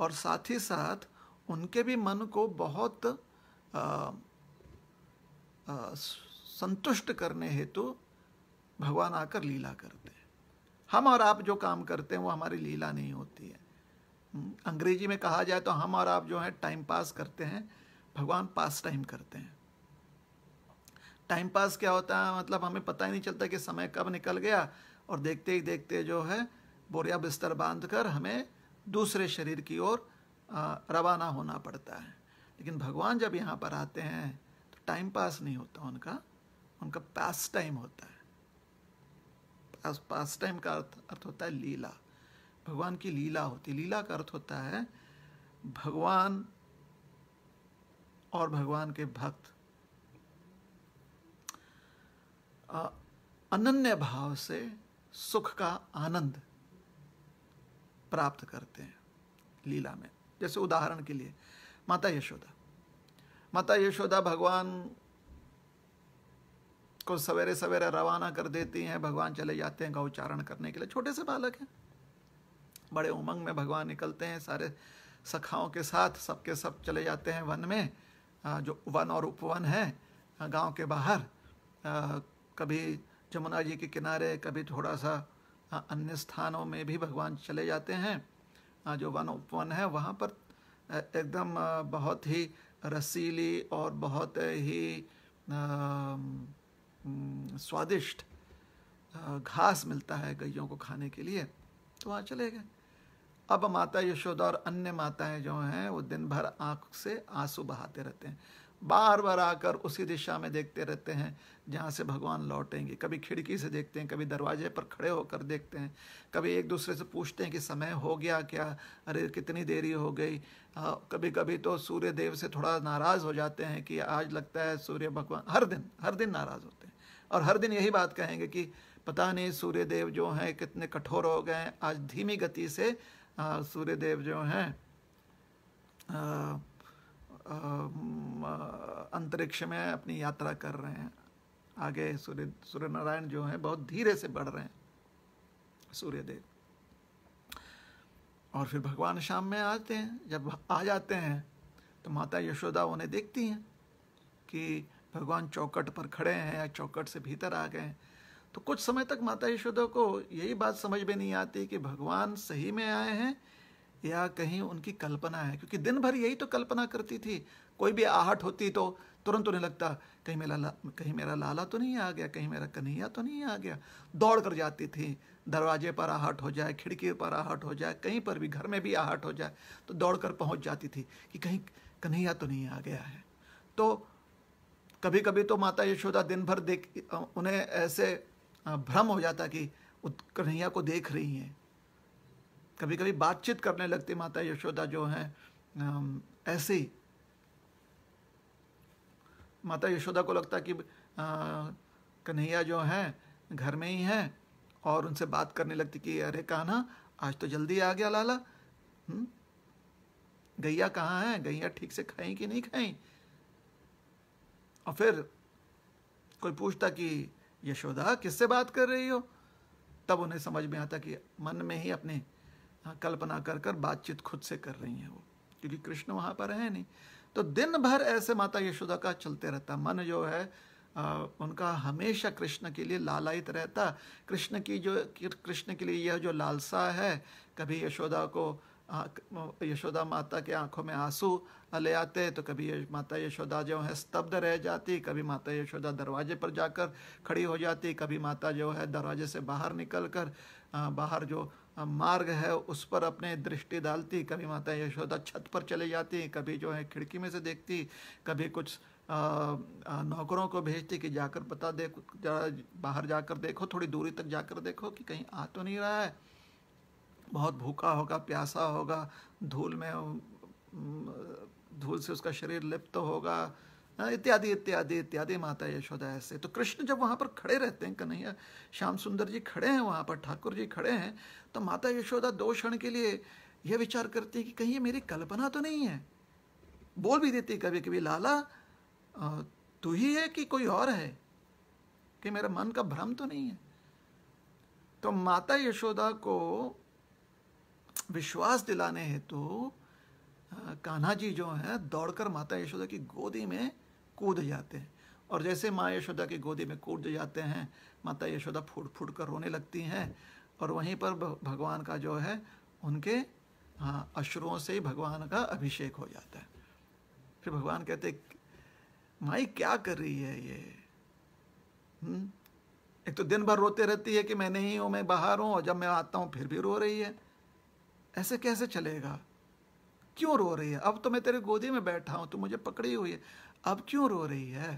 और साथ ही साथ उनके भी मन को बहुत आ, आ, संतुष्ट करने हेतु तो भगवान आकर लीला करते हैं हम और आप जो काम करते हैं वो हमारी लीला नहीं होती है हम्म, अंग्रेजी में कहा जाए तो हम और आप जो है टाइम पास करते हैं भगवान पास टाइम करते हैं टाइम पास क्या होता है मतलब हमें पता ही नहीं चलता कि समय कब निकल गया और देखते ही देखते जो है बोरिया बिस्तर बांध कर हमें दूसरे शरीर की ओर रवाना होना पड़ता है लेकिन भगवान जब यहाँ पर आते हैं तो टाइम पास नहीं होता उनका उनका पास टाइम होता है पास पास टाइम का अर्थ अर्थ होता है लीला भगवान की लीला होती लीला का अर्थ होता है भगवान और भगवान के भक्त अनन्य भाव से सुख का आनंद प्राप्त करते हैं लीला में जैसे उदाहरण के लिए माता यशोदा माता यशोदा भगवान को सवेरे सवेरे रवाना कर देती हैं भगवान चले जाते हैं गौचारण करने के लिए छोटे से बालक हैं बड़े उमंग में भगवान निकलते हैं सारे सखाओं के साथ सबके सब चले जाते हैं वन में जो वन और उपवन है गांव के बाहर कभी जमुना जी के किनारे कभी थोड़ा सा अन्य स्थानों में भी भगवान चले जाते हैं जो वन उपवन है वहाँ पर एकदम बहुत ही रसीली और बहुत ही स्वादिष्ट घास मिलता है गैयों को खाने के लिए तो वहाँ चले गए अब माता यशोदा और अन्य माताएं जो हैं वो दिन भर आँख से आंसू बहाते रहते हैं बार बार आकर उसी दिशा में देखते रहते हैं जहाँ से भगवान लौटेंगे कभी खिड़की से देखते हैं कभी दरवाजे पर खड़े होकर देखते हैं कभी एक दूसरे से पूछते हैं कि समय हो गया क्या अरे कितनी देरी हो गई आ, कभी कभी तो सूर्य देव से थोड़ा नाराज़ हो जाते हैं कि आज लगता है सूर्य भगवान हर दिन हर दिन नाराज़ होते हैं और हर दिन यही बात कहेंगे कि पता नहीं सूर्य देव जो हैं कितने कठोर हो गए आज धीमी गति से सूर्य देव जो हैं अंतरिक्ष में अपनी यात्रा कर रहे हैं आगे सूर्य सूर्य नारायण जो हैं बहुत धीरे से बढ़ रहे हैं सूर्यदेव और फिर भगवान शाम में आते हैं जब आ जाते हैं तो माता यशोदा उन्हें देखती हैं कि भगवान चौकट पर खड़े हैं या चौकट से भीतर आ गए हैं तो कुछ समय तक माता यशोदा को यही बात समझ में नहीं आती कि भगवान सही में आए हैं या कहीं उनकी कल्पना है क्योंकि दिन भर यही तो कल्पना करती थी कोई भी आहट होती तो तुरंत उन्हें लगता कहीं मेरा कहीं मेरा लाला तो नहीं आ गया कहीं मेरा कन्हैया तो नहीं आ गया दौड़ कर जाती थी दरवाजे पर आहट हो जाए खिड़की पर आहट हो जाए कहीं पर भी घर में भी आहट हो जाए तो दौड़ कर पहुँच जाती थी कि कहीं कन्हैया तो नहीं आ गया है तो कभी कभी तो माता यशोदा दिन भर देख उन्हें ऐसे भ्रम हो जाता कि कन्हैया को देख रही हैं कभी कभी बातचीत करने लगती माता यशोदा जो है ऐसे ही माता यशोदा को लगता कि कन्हैया जो है घर में ही है और उनसे बात करने लगती कि अरे कान्हा आज तो जल्दी आ गया लाला हम्म? गैया कहाँ है गैया ठीक से खाई कि नहीं खाई और फिर कोई पूछता कि यशोदा किससे बात कर रही हो तब उन्हें समझ में आता कि मन में ही अपने हाँ, कल्पना कर कर बातचीत खुद से कर रही हैं वो क्योंकि कृष्ण वहाँ पर है नहीं तो दिन भर ऐसे माता यशोदा का चलते रहता मन जो है आ, उनका हमेशा कृष्ण के लिए लालायित रहता कृष्ण की जो कृष्ण के लिए यह जो लालसा है कभी यशोदा को यशोदा माता के आंखों में आंसू ले आते तो कभी माता यशोदा जो है स्तब्ध रह जाती कभी माता यशोदा दरवाजे पर जाकर खड़ी हो जाती कभी माता जो है दरवाजे से बाहर निकल कर बाहर जो मार्ग है उस पर अपने दृष्टि डालती कभी माता यशोदा छत पर चले जाती कभी जो है खिड़की में से देखती कभी कुछ नौकरों को भेजती कि जाकर बता देखो जरा बाहर जाकर देखो थोड़ी दूरी तक जाकर देखो कि कहीं आ तो नहीं रहा है बहुत भूखा होगा प्यासा होगा धूल में धूल से उसका शरीर लिप्त तो होगा हाँ, इत्यादि इत्यादि इत्यादि माता यशोदा ऐसे तो कृष्ण जब वहाँ पर खड़े रहते हैं कन्हैया श्याम सुंदर जी खड़े हैं वहाँ पर ठाकुर जी खड़े हैं तो माता यशोदा दो क्षण के लिए यह विचार करती है कि कहीं ये मेरी कल्पना तो नहीं है बोल भी देती कभी कभी लाला तू ही है कि कोई और है कि मेरा मन का भ्रम तो नहीं है तो माता यशोदा को विश्वास दिलाने हेतु तो, कान्हा जी जो हैं दौड़कर माता यशोदा की गोदी में कूद जाते हैं और जैसे माँ यशोदा की गोदी में कूद जाते हैं माता यशोदा फूट फूट कर रोने लगती हैं और वहीं पर भगवान का जो है उनके हाँ अश्रुओं से ही भगवान का अभिषेक हो जाता है फिर भगवान कहते माई क्या कर रही है ये हुँ? हम्म? एक तो दिन भर रोते रहती है कि मैं नहीं हूँ मैं बाहर हूँ और जब मैं आता हूँ फिर भी रो रही है ऐसे कैसे चलेगा क्यों रो रही है अब तो मैं तेरे गोदी में बैठा हूँ तू मुझे पकड़ी हुई है अब क्यों रो रही है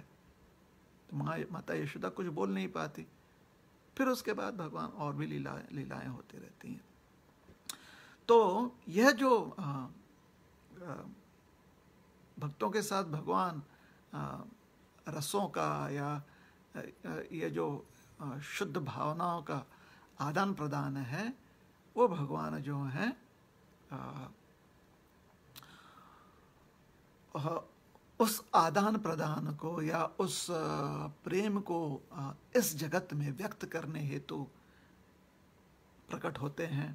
तो माँ माता यशोदा कुछ बोल नहीं पाती फिर उसके बाद भगवान और भी लीला लीलाएं होती रहती हैं तो यह जो आ, आ, भक्तों के साथ भगवान आ, रसों का या ये जो शुद्ध भावनाओं का आदान प्रदान है वो भगवान जो हैं उस आदान प्रदान को या उस प्रेम को इस जगत में व्यक्त करने हेतु प्रकट होते हैं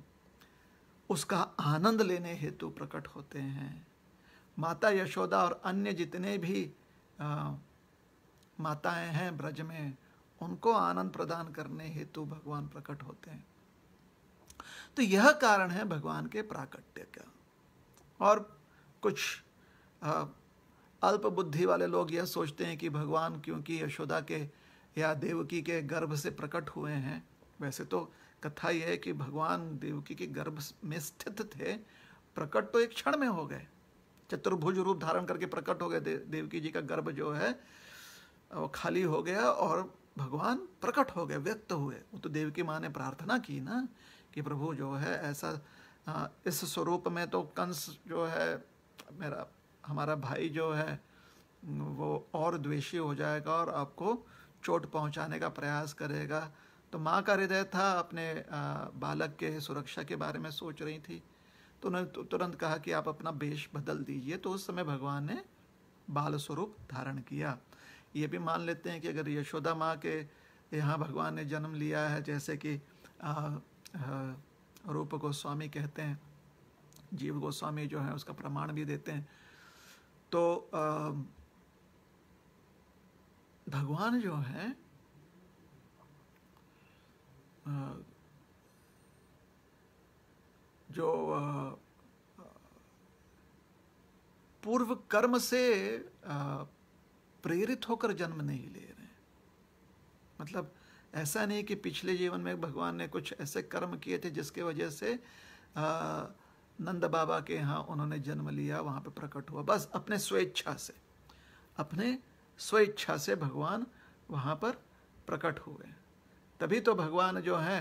उसका आनंद लेने हेतु प्रकट होते हैं माता यशोदा और अन्य जितने भी माताएं हैं ब्रज में उनको आनंद प्रदान करने हेतु भगवान प्रकट होते हैं तो यह कारण है भगवान के प्राकट्य का और कुछ आ, अल्प बुद्धि वाले लोग यह सोचते हैं कि भगवान क्योंकि यशोदा के या देवकी के गर्भ से प्रकट हुए हैं वैसे तो कथा यह है कि भगवान देवकी के गर्भ में स्थित थे प्रकट तो एक क्षण में हो गए चतुर्भुज रूप धारण करके प्रकट हो गए दे, देवकी जी का गर्भ जो है वो खाली हो गया और भगवान प्रकट हो गए व्यक्त हुए वो तो देवकी माँ ने प्रार्थना की ना कि प्रभु जो है ऐसा इस स्वरूप में तो कंस जो है मेरा हमारा भाई जो है वो और द्वेषी हो जाएगा और आपको चोट पहुंचाने का प्रयास करेगा तो माँ का हृदय था अपने बालक के सुरक्षा के बारे में सोच रही थी तो उन्होंने तुरंत कहा कि आप अपना वेश बदल दीजिए तो उस समय भगवान ने बाल स्वरूप धारण किया ये भी मान लेते हैं कि अगर यशोदा माँ के यहाँ भगवान ने जन्म लिया है जैसे कि रूप गोस्वामी कहते हैं जीव गोस्वामी जो है उसका प्रमाण भी देते हैं तो भगवान जो है जो पूर्व कर्म से प्रेरित होकर जन्म नहीं ले रहे मतलब ऐसा नहीं कि पिछले जीवन में भगवान ने कुछ ऐसे कर्म किए थे जिसके वजह से आ, नंद बाबा के यहाँ उन्होंने जन्म लिया वहाँ पर प्रकट हुआ बस अपने स्वेच्छा से अपने स्वेच्छा से भगवान वहाँ पर प्रकट हुए तभी तो भगवान जो है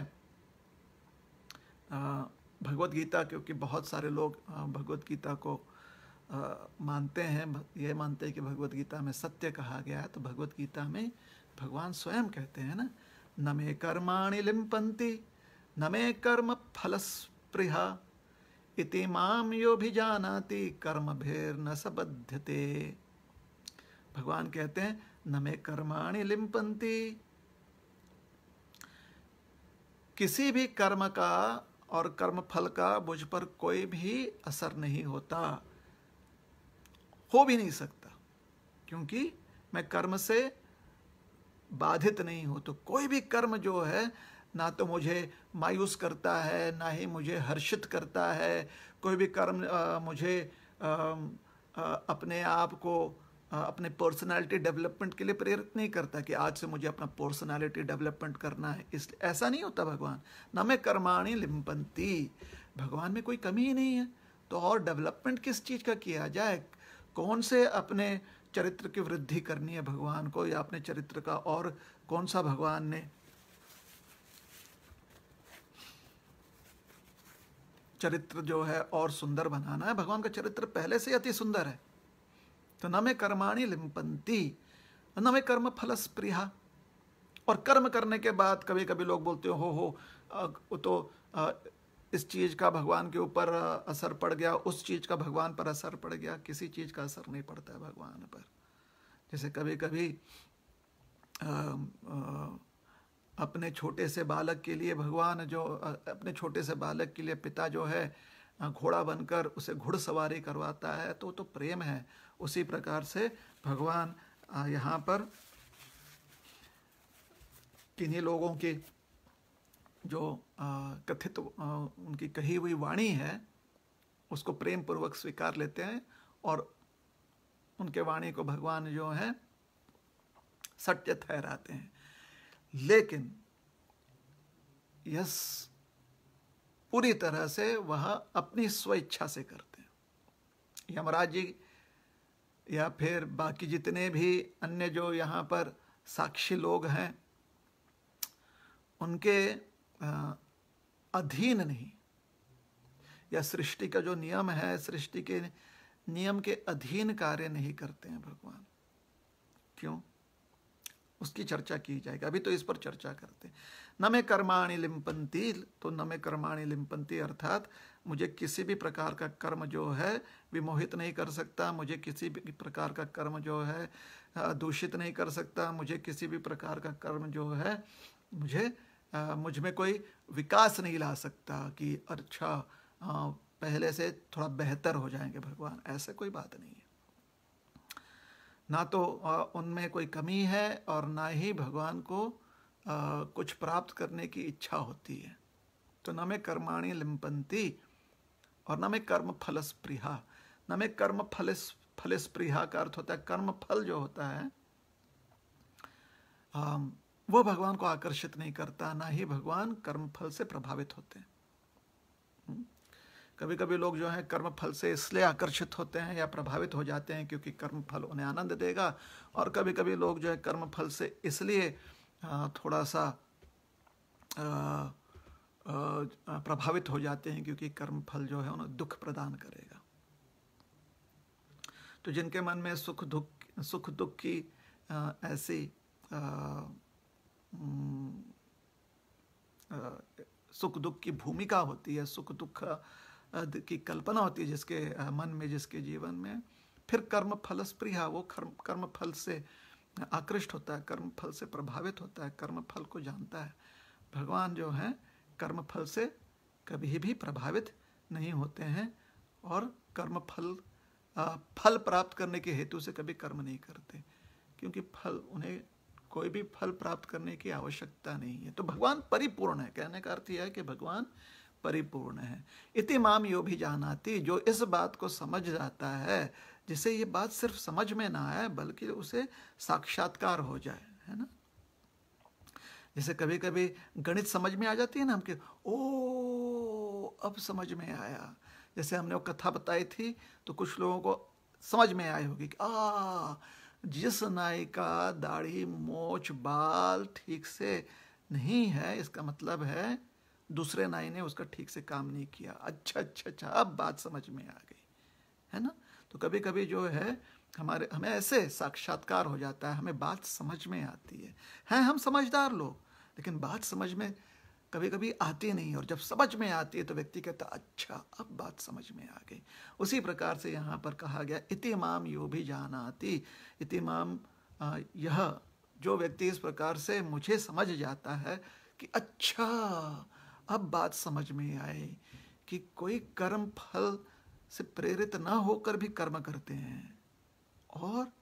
भगवत गीता क्योंकि बहुत सारे लोग भगवत गीता को आ, मानते हैं ये मानते हैं कि भगवत गीता में सत्य कहा गया है तो भगवत गीता में भगवान स्वयं कहते हैं ना नमे कर्माणि लिम्पंती नमे कर्म फलस्पृहा इति माम यो भी जानाति कर्म भेर न सबध्यते भगवान कहते हैं न मे कर्माणी लिम्पंती किसी भी कर्म का और कर्म फल का मुझ पर कोई भी असर नहीं होता हो भी नहीं सकता क्योंकि मैं कर्म से बाधित नहीं हूं तो कोई भी कर्म जो है ना तो मुझे मायूस करता है ना ही मुझे हर्षित करता है कोई भी कर्म आ, मुझे आ, आ, अपने आप को अपने पर्सनालिटी डेवलपमेंट के लिए प्रेरित नहीं करता कि आज से मुझे अपना पर्सनालिटी डेवलपमेंट करना है इस ऐसा नहीं होता भगवान ना मैं कर्माणी लिम्पंती भगवान में कोई कमी ही नहीं है तो और डेवलपमेंट किस चीज़ का किया जाए कौन से अपने चरित्र की वृद्धि करनी है भगवान को या अपने चरित्र का और कौन सा भगवान ने चरित्र जो है और सुंदर बनाना है भगवान का चरित्र पहले से अति सुंदर है तो न में कर्माणी लिम्पंती न में कर्म फल स्प्रिया और कर्म करने के बाद कभी कभी लोग बोलते हो हो तो इस चीज़ का भगवान के ऊपर असर पड़ गया उस चीज़ का भगवान पर असर पड़ गया किसी चीज़ का असर नहीं पड़ता है भगवान पर जैसे कभी कभी आ, आ, अपने छोटे से बालक के लिए भगवान जो अपने छोटे से बालक के लिए पिता जो है घोड़ा बनकर उसे घुड़सवारी करवाता है तो तो प्रेम है उसी प्रकार से भगवान यहाँ पर किन्हीं लोगों की जो कथित उनकी कही हुई वाणी है उसको प्रेम पूर्वक स्वीकार लेते हैं और उनके वाणी को भगवान जो है सत्य ठहराते हैं लेकिन यस पूरी तरह से वह अपनी स्वेच्छा से करते हैं यमराज जी या फिर बाकी जितने भी अन्य जो यहाँ पर साक्षी लोग हैं उनके अधीन नहीं या सृष्टि का जो नियम है सृष्टि के नियम के अधीन कार्य नहीं करते हैं भगवान क्यों उसकी चर्चा की जाएगी अभी तो इस पर चर्चा करते न में कर्माणि लिम्पंती तो न में कर्माणि लिम्पंती अर्थात मुझे किसी भी प्रकार का कर्म जो है विमोहित नहीं कर सकता मुझे किसी भी प्रकार का कर्म जो है दूषित नहीं कर सकता मुझे किसी भी प्रकार का कर्म जो है मुझे मुझ में कोई विकास नहीं ला सकता कि अच्छा पहले से थोड़ा बेहतर हो जाएंगे भगवान ऐसा कोई बात नहीं है ना तो उनमें कोई कमी है और ना ही भगवान को कुछ प्राप्त करने की इच्छा होती है तो न में कर्माणी लिम्पंती और न में कर्म फल न में कर्म फल फल का अर्थ होता है कर्म फल जो होता है वो भगवान को आकर्षित नहीं करता ना ही भगवान कर्म फल से प्रभावित होते हैं कभी कभी लोग जो हैं कर्म फल से इसलिए आकर्षित होते हैं या प्रभावित हो जाते हैं क्योंकि कर्म फल उन्हें आनंद देगा और कभी कभी लोग जो है कर्म फल से इसलिए थोड़ा सा प्रभावित हो जाते हैं क्योंकि कर्म फल जो है उन्हें दुख प्रदान करेगा तो जिनके मन में सुख दुख सुख दुख की ऐसी सुख दुख की भूमिका होती है सुख दुख की कल्पना होती है जिसके मन में जिसके जीवन में फिर कर्म फल स्प्रिया वो कर्म फल से आकृष्ट होता है कर्म फल से प्रभावित होता है कर्म फल को जानता है भगवान जो है कर्म फल से कभी भी प्रभावित नहीं होते हैं और कर्म फल फल प्राप्त करने के हेतु से कभी कर्म नहीं करते क्योंकि फल उन्हें कोई भी फल प्राप्त करने की आवश्यकता नहीं है तो भगवान परिपूर्ण है कहने का अर्थ यह है कि भगवान परिपूर्ण है इति माम यो भी जानाती जो इस बात को समझ जाता है जिसे ये बात सिर्फ समझ में ना आए बल्कि उसे साक्षात्कार हो जाए है ना जैसे कभी कभी गणित समझ में आ जाती है ना हम के ओ अब समझ में आया जैसे हमने वो कथा बताई थी तो कुछ लोगों को समझ में आई होगी कि आ जिस नाई का दाढ़ी मोछ बाल ठीक से नहीं है इसका मतलब है दूसरे नाई ने उसका ठीक से काम नहीं किया अच्छा अच्छा अच्छा अब बात समझ में आ गई है ना तो कभी कभी जो है हमारे हमें ऐसे साक्षात्कार हो जाता है हमें बात समझ में आती है हैं हम समझदार लोग लेकिन बात समझ में कभी कभी आती नहीं और जब समझ में आती है तो व्यक्ति कहता अच्छा अब बात समझ में आ गई उसी प्रकार से यहाँ पर कहा गया इतिमाम यो भी जान आती इतिमाम यह जो व्यक्ति इस प्रकार से मुझे समझ जाता है कि अच्छा अब बात समझ में आए कि कोई कर्म फल से प्रेरित ना होकर भी कर्म करते हैं और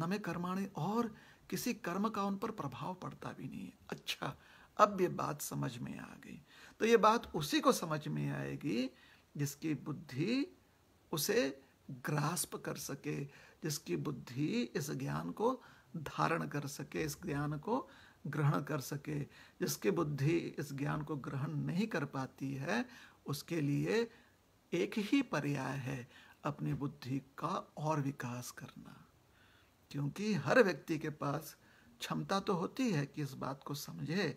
नमे कर्माणी और किसी कर्म का उन पर प्रभाव पड़ता भी नहीं अच्छा अब ये बात समझ में आ गई तो ये बात उसी को समझ में आएगी जिसकी बुद्धि उसे ग्रास्प कर सके जिसकी बुद्धि इस ज्ञान को धारण कर सके इस ज्ञान को ग्रहण कर सके जिसकी बुद्धि इस ज्ञान को ग्रहण नहीं कर पाती है उसके लिए एक ही पर्याय है अपनी बुद्धि का और विकास करना क्योंकि हर व्यक्ति के पास क्षमता तो होती है कि इस बात को समझे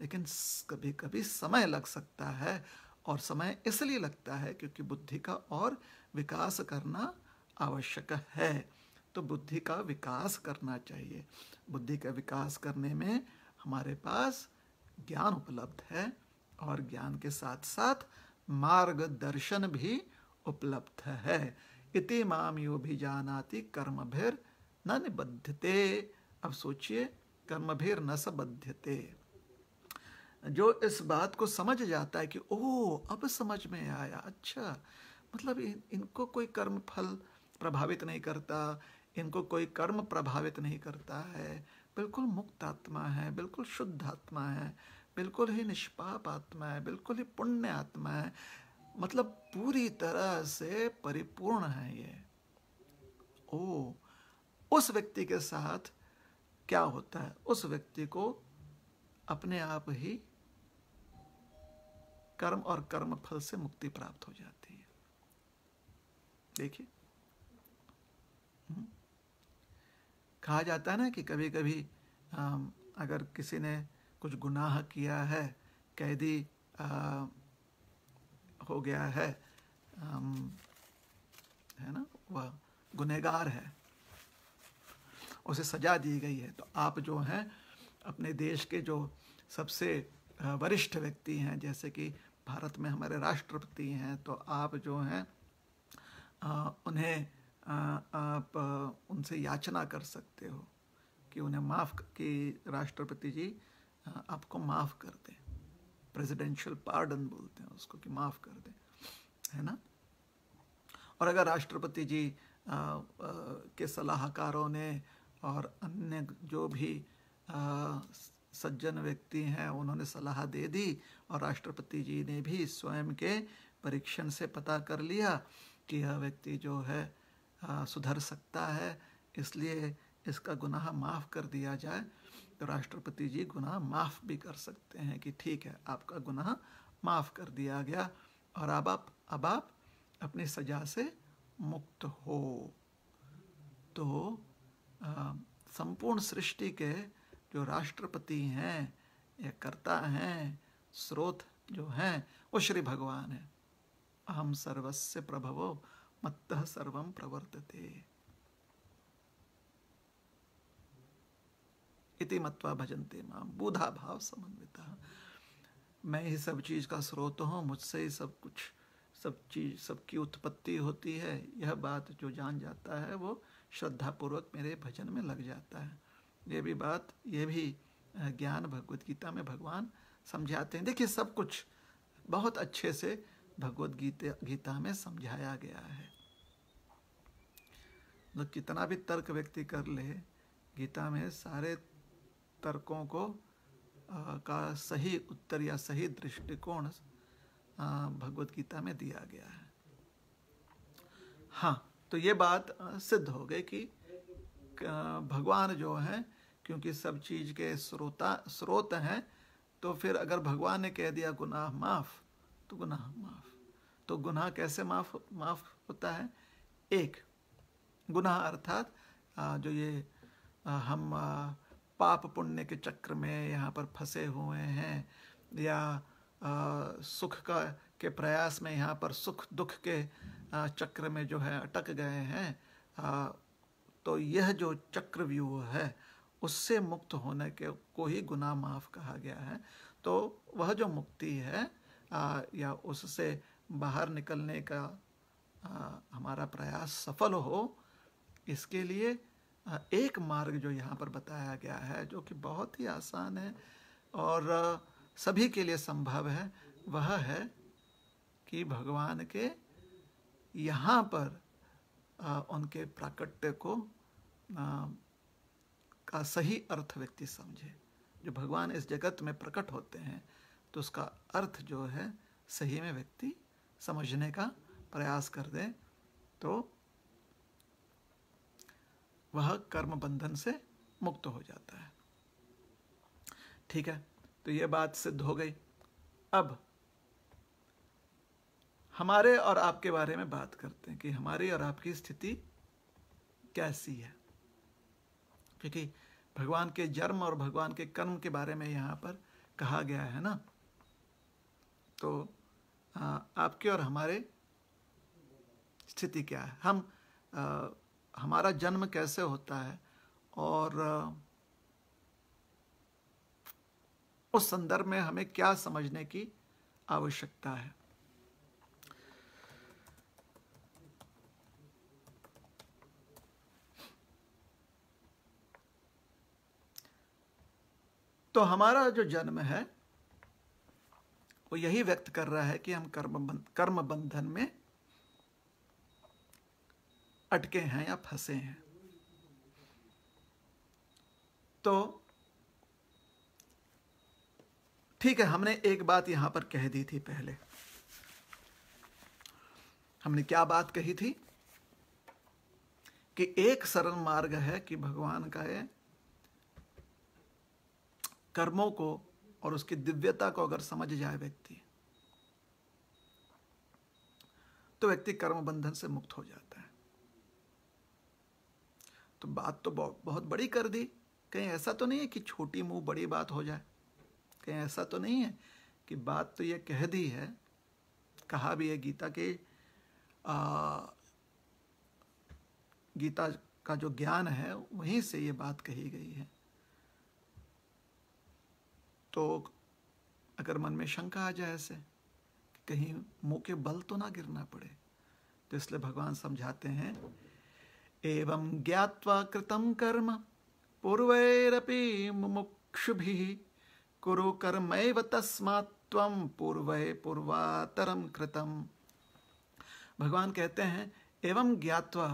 लेकिन कभी कभी समय लग सकता है और समय इसलिए लगता है क्योंकि बुद्धि का और विकास करना आवश्यक है तो बुद्धि का विकास करना चाहिए बुद्धि का विकास करने में हमारे पास ज्ञान उपलब्ध है और ज्ञान के साथ साथ मार्गदर्शन भी उपलब्ध है इति माम यो भी जानाती कर्म भीर न निबद्धते अब सोचिए कर्म भीर न सबद्धते जो इस बात को समझ जाता है कि ओ अब समझ में आया अच्छा मतलब इन, इनको कोई कर्म फल प्रभावित नहीं करता इनको कोई कर्म प्रभावित नहीं करता है बिल्कुल मुक्त आत्मा है बिल्कुल शुद्ध आत्मा है बिल्कुल ही निष्पाप आत्मा है बिल्कुल ही पुण्य आत्मा है मतलब पूरी तरह से परिपूर्ण है ये ओ उस व्यक्ति के साथ क्या होता है उस व्यक्ति को अपने आप ही कर्म और कर्म फल से मुक्ति प्राप्त हो जाती है देखिए हम्म। कहा जाता है ना कि कभी कभी अगर किसी ने कुछ गुनाह किया है कैदी हो गया है है ना वह गुनहगार है उसे सजा दी गई है तो आप जो हैं अपने देश के जो सबसे वरिष्ठ व्यक्ति हैं जैसे कि भारत में हमारे राष्ट्रपति हैं तो आप जो हैं उन्हें आप उनसे याचना कर सकते हो कि उन्हें माफ़ कि राष्ट्रपति जी आपको माफ़ कर दें प्रेसिडेंशियल पार्डन बोलते हैं उसको कि माफ़ कर दें है ना और अगर राष्ट्रपति जी आ, आ, के सलाहकारों ने और अन्य जो भी आ, सज्जन व्यक्ति हैं उन्होंने सलाह दे दी और राष्ट्रपति जी ने भी स्वयं के परीक्षण से पता कर लिया कि यह व्यक्ति जो है सुधर सकता है इसलिए इसका गुनाह माफ़ कर दिया जाए तो राष्ट्रपति जी गुनाह माफ़ भी कर सकते हैं कि ठीक है आपका गुनाह माफ़ कर दिया गया और अब आप अब आप अपनी सजा से मुक्त हो तो संपूर्ण सृष्टि के जो राष्ट्रपति हैं या कर्ता हैं स्रोत जो हैं वो श्री भगवान हैं अहम सर्वस्य प्रभवो मत सर्व प्रवर्तते इति मत्वा भजन्ते माम बुधा भाव समन्वित मैं ही सब चीज़ का स्रोत हूँ मुझसे ही सब कुछ सब चीज सबकी उत्पत्ति होती है यह बात जो जान जाता है वो श्रद्धापूर्वक मेरे भजन में लग जाता है ये भी बात ये भी ज्ञान भगवत गीता में भगवान समझाते हैं देखिए सब कुछ बहुत अच्छे से भगवत गीता गीता में समझाया गया है मतलब कितना भी तर्क व्यक्ति कर ले गीता में सारे तर्कों को आ, का सही उत्तर या सही दृष्टिकोण भगवत गीता में दिया गया है हाँ तो ये बात सिद्ध हो गई कि भगवान जो है क्योंकि सब चीज के स्रोता स्रोत हैं तो फिर अगर भगवान ने कह दिया गुनाह माफ तो गुनाह माफ तो गुनाह कैसे माफ माफ होता है एक गुना अर्थात जो ये हम पाप पुण्य के चक्र में यहाँ पर फंसे हुए हैं या सुख का के प्रयास में यहाँ पर सुख दुख के चक्र में जो है अटक गए हैं तो यह जो चक्र व्यूह है उससे मुक्त होने के को ही गुना माफ कहा गया है तो वह जो मुक्ति है या उससे बाहर निकलने का हमारा प्रयास सफल हो इसके लिए एक मार्ग जो यहाँ पर बताया गया है जो कि बहुत ही आसान है और सभी के लिए संभव है वह है कि भगवान के यहाँ पर उनके प्राकट्य को का सही अर्थ व्यक्ति समझे जो भगवान इस जगत में प्रकट होते हैं तो उसका अर्थ जो है सही में व्यक्ति समझने का प्रयास कर दे तो वह कर्म बंधन से मुक्त हो जाता है ठीक है तो यह बात सिद्ध हो गई अब हमारे और आपके बारे में बात करते हैं कि हमारी और आपकी स्थिति कैसी है क्योंकि भगवान के जन्म और भगवान के कर्म के बारे में यहां पर कहा गया है ना तो आपके और हमारे स्थिति क्या है हम हमारा जन्म कैसे होता है और उस संदर्भ में हमें क्या समझने की आवश्यकता है तो हमारा जो जन्म है वो यही व्यक्त कर रहा है कि हम कर्म कर्म बंधन में अटके हैं या फंसे हैं तो ठीक है हमने एक बात यहां पर कह दी थी पहले हमने क्या बात कही थी कि एक सरल मार्ग है कि भगवान का ये कर्मों को और उसकी दिव्यता को अगर समझ जाए व्यक्ति तो व्यक्ति कर्म बंधन से मुक्त हो जाता है तो बात तो बहुत बड़ी कर दी कहीं ऐसा तो नहीं है कि छोटी मुंह बड़ी बात हो जाए कहीं ऐसा तो नहीं है कि बात तो ये कह दी है कहा भी है गीता के आ, गीता का जो ज्ञान है वहीं से ये बात कही गई है तो अगर मन में शंका आ जाए ऐसे कहीं मुंह के बल तो ना गिरना पड़े तो इसलिए भगवान समझाते हैं एवं ज्ञावा कृत कर्म पूर्वरपी मुक्षु कुरु कर्म तस्मा पूर्व पूर्वातरम कृतम भगवान कहते हैं एवं ज्ञावा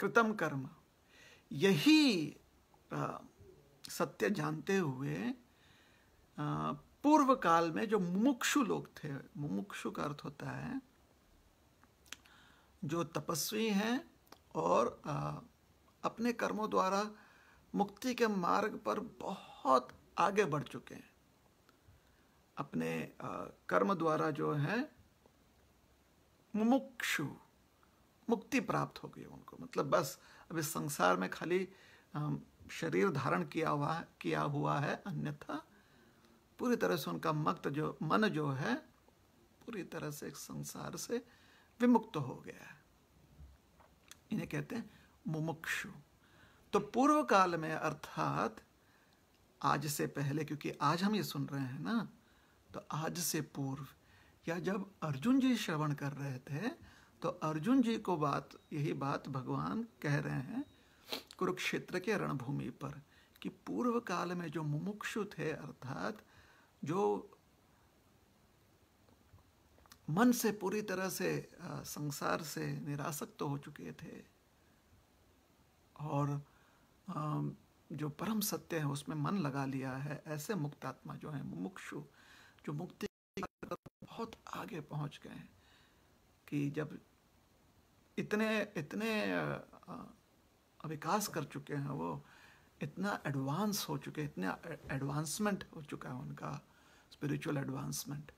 कृतम कर्म यही आ, सत्य जानते हुए आ, पूर्व काल में जो मुमुक्षु लोग थे मुमुक्षु का अर्थ होता है जो तपस्वी हैं और अपने कर्मों द्वारा मुक्ति के मार्ग पर बहुत आगे बढ़ चुके हैं अपने कर्म द्वारा जो है मुमुक्षु मुक्ति प्राप्त हो गई उनको मतलब बस अब इस संसार में खाली शरीर धारण किया हुआ किया हुआ है अन्यथा पूरी तरह से उनका मक्त जो मन जो है पूरी तरह से संसार से विमुक्त हो गया है इन्हें कहते हैं मुमुक्षु तो पूर्व काल में अर्थात आज से पहले क्योंकि आज हम ये सुन रहे हैं ना तो आज से पूर्व या जब अर्जुन जी श्रवण कर रहे थे तो अर्जुन जी को बात यही बात भगवान कह रहे हैं कुरुक्षेत्र के रणभूमि पर कि पूर्व काल में जो मुमुक्षु थे अर्थात जो मन से पूरी तरह से संसार से निरासक्त तो हो चुके थे और जो परम सत्य है उसमें मन लगा लिया है ऐसे मुक्तात्मा जो है मुमुक्षु जो मुक्ति बहुत आगे पहुंच गए हैं कि जब इतने इतने विकास कर चुके हैं वो इतना एडवांस हो चुके इतना एडवांसमेंट हो चुका है उनका स्पिरिचुअल एडवांसमेंट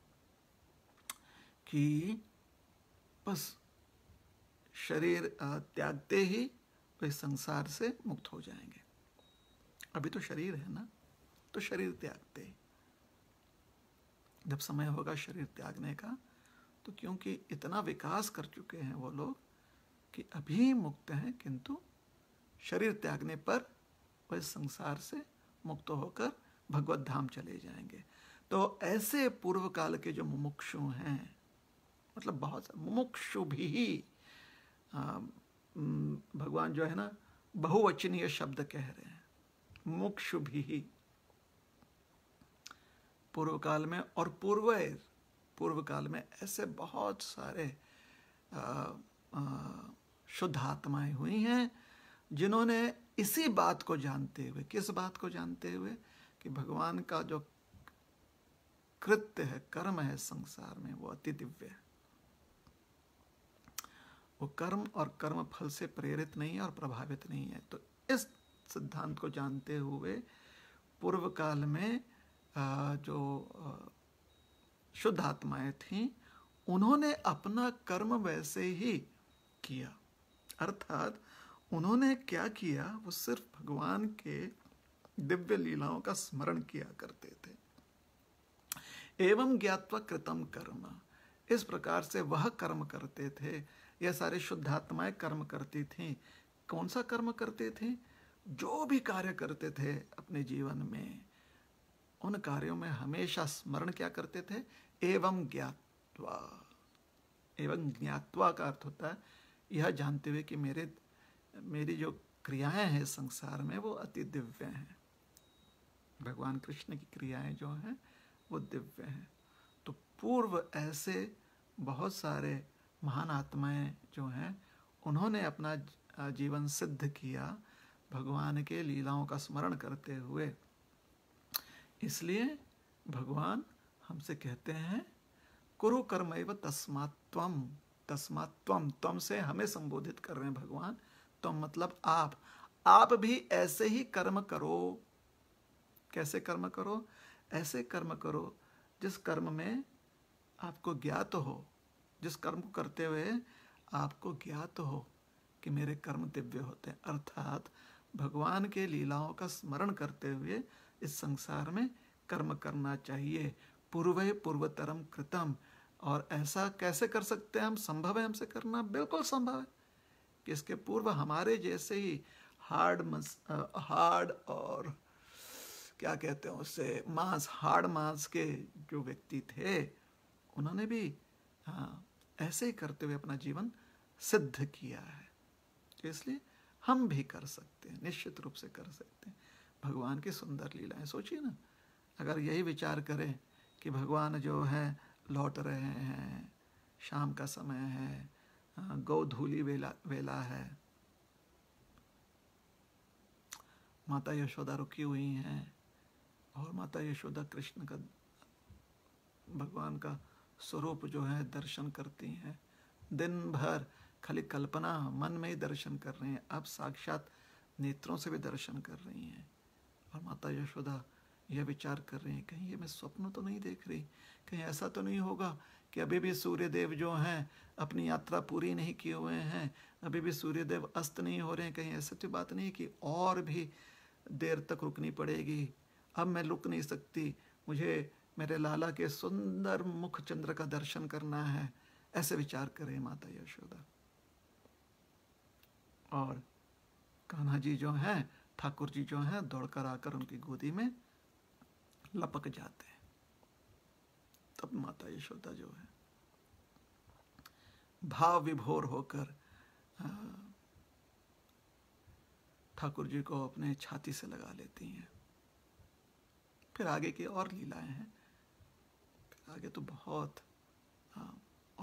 कि बस शरीर त्यागते ही वे संसार से मुक्त हो जाएंगे अभी तो शरीर है ना तो शरीर त्यागते ही जब समय होगा शरीर त्यागने का तो क्योंकि इतना विकास कर चुके हैं वो लोग कि अभी मुक्त हैं किंतु शरीर त्यागने पर वह संसार से मुक्त होकर भगवत धाम चले जाएंगे तो ऐसे पूर्व काल के जो मुमुक्षु हैं मतलब बहुत मुमुक्षु भी भगवान जो है ना बहुवचनीय शब्द कह रहे हैं मुमुक्षु भी पूर्व काल में और पूर्व पूर्व काल में ऐसे बहुत सारे शुद्ध आत्माएं हुई हैं जिन्होंने इसी बात को जानते हुए किस बात को जानते हुए कि भगवान का जो कृत्य है कर्म है संसार में वो अति दिव्य है वो कर्म और कर्म फल से प्रेरित नहीं है और प्रभावित नहीं है तो इस सिद्धांत को जानते हुए पूर्व काल में जो शुद्ध आत्माएं थीं उन्होंने अपना कर्म वैसे ही किया अर्थात उन्होंने क्या किया वो सिर्फ भगवान के दिव्य लीलाओं का स्मरण किया करते थे एवं ज्ञातवा कृतम कर्म इस प्रकार से वह कर्म करते थे यह सारे शुद्ध आत्माएं कर्म करती थीं कौन सा कर्म करते थे जो भी कार्य करते थे अपने जीवन में उन कार्यों में हमेशा स्मरण क्या करते थे एवं ज्ञातवा एवं ज्ञातवा का अर्थ होता है यह जानते हुए कि मेरे मेरी जो क्रियाएं हैं संसार में वो अति दिव्य हैं भगवान कृष्ण की क्रियाएं जो हैं वो दिव्य हैं तो पूर्व ऐसे बहुत सारे महान आत्माएं जो हैं उन्होंने अपना जीवन सिद्ध किया भगवान के लीलाओं का स्मरण करते हुए इसलिए भगवान हमसे कहते हैं कुरु कर्म एवं तस्मात्वम तस्मात्वम तम से हमें संबोधित कर रहे हैं भगवान तम मतलब आप आप भी ऐसे ही कर्म करो कैसे कर्म करो ऐसे कर्म करो जिस कर्म में आपको ज्ञात हो जिस कर्म को करते हुए आपको ज्ञात हो कि मेरे कर्म दिव्य होते हैं अर्थात भगवान के लीलाओं का स्मरण करते हुए इस संसार में कर्म करना चाहिए पूर्व पूर्वतरम कृतम और ऐसा कैसे कर सकते हैं हम संभव है हमसे करना बिल्कुल संभव है कि इसके पूर्व हमारे जैसे ही हार्ड मस हार्ड और क्या कहते हैं उससे मांस हार्ड मांस के जो व्यक्ति थे उन्होंने भी हाँ ऐसे ही करते हुए अपना जीवन सिद्ध किया है इसलिए हम भी कर सकते हैं निश्चित रूप से कर सकते हैं भगवान की सुंदर लीलाएं सोचिए ना अगर यही विचार करें कि भगवान जो है लौट रहे हैं शाम का समय है हाँ, गौधूली वेला वेला है माता यशोदा रुकी हुई हैं और माता यशोदा कृष्ण का भगवान का स्वरूप जो है दर्शन करती हैं दिन भर खाली कल्पना मन में ही दर्शन कर रहे हैं अब साक्षात नेत्रों से भी दर्शन कर रही हैं और माता यशोदा यह विचार कर रही हैं कहीं ये मैं स्वप्न तो नहीं देख रही कहीं ऐसा तो नहीं होगा कि अभी भी सूर्यदेव जो हैं अपनी यात्रा पूरी नहीं किए हुए हैं अभी भी सूर्यदेव अस्त नहीं हो रहे हैं कहीं ऐसा तो बात नहीं कि और भी देर तक रुकनी पड़ेगी अब मैं रुक नहीं सकती मुझे मेरे लाला के सुंदर मुख चंद्र का दर्शन करना है ऐसे विचार करें माता यशोदा और कान्हा जी जो हैं ठाकुर जी जो हैं दौड़कर आकर उनकी गोदी में लपक जाते हैं तब माता यशोदा जो है भाव विभोर होकर ठाकुर जी को अपने छाती से लगा लेती हैं फिर आगे की और लीलाएं हैं आगे तो बहुत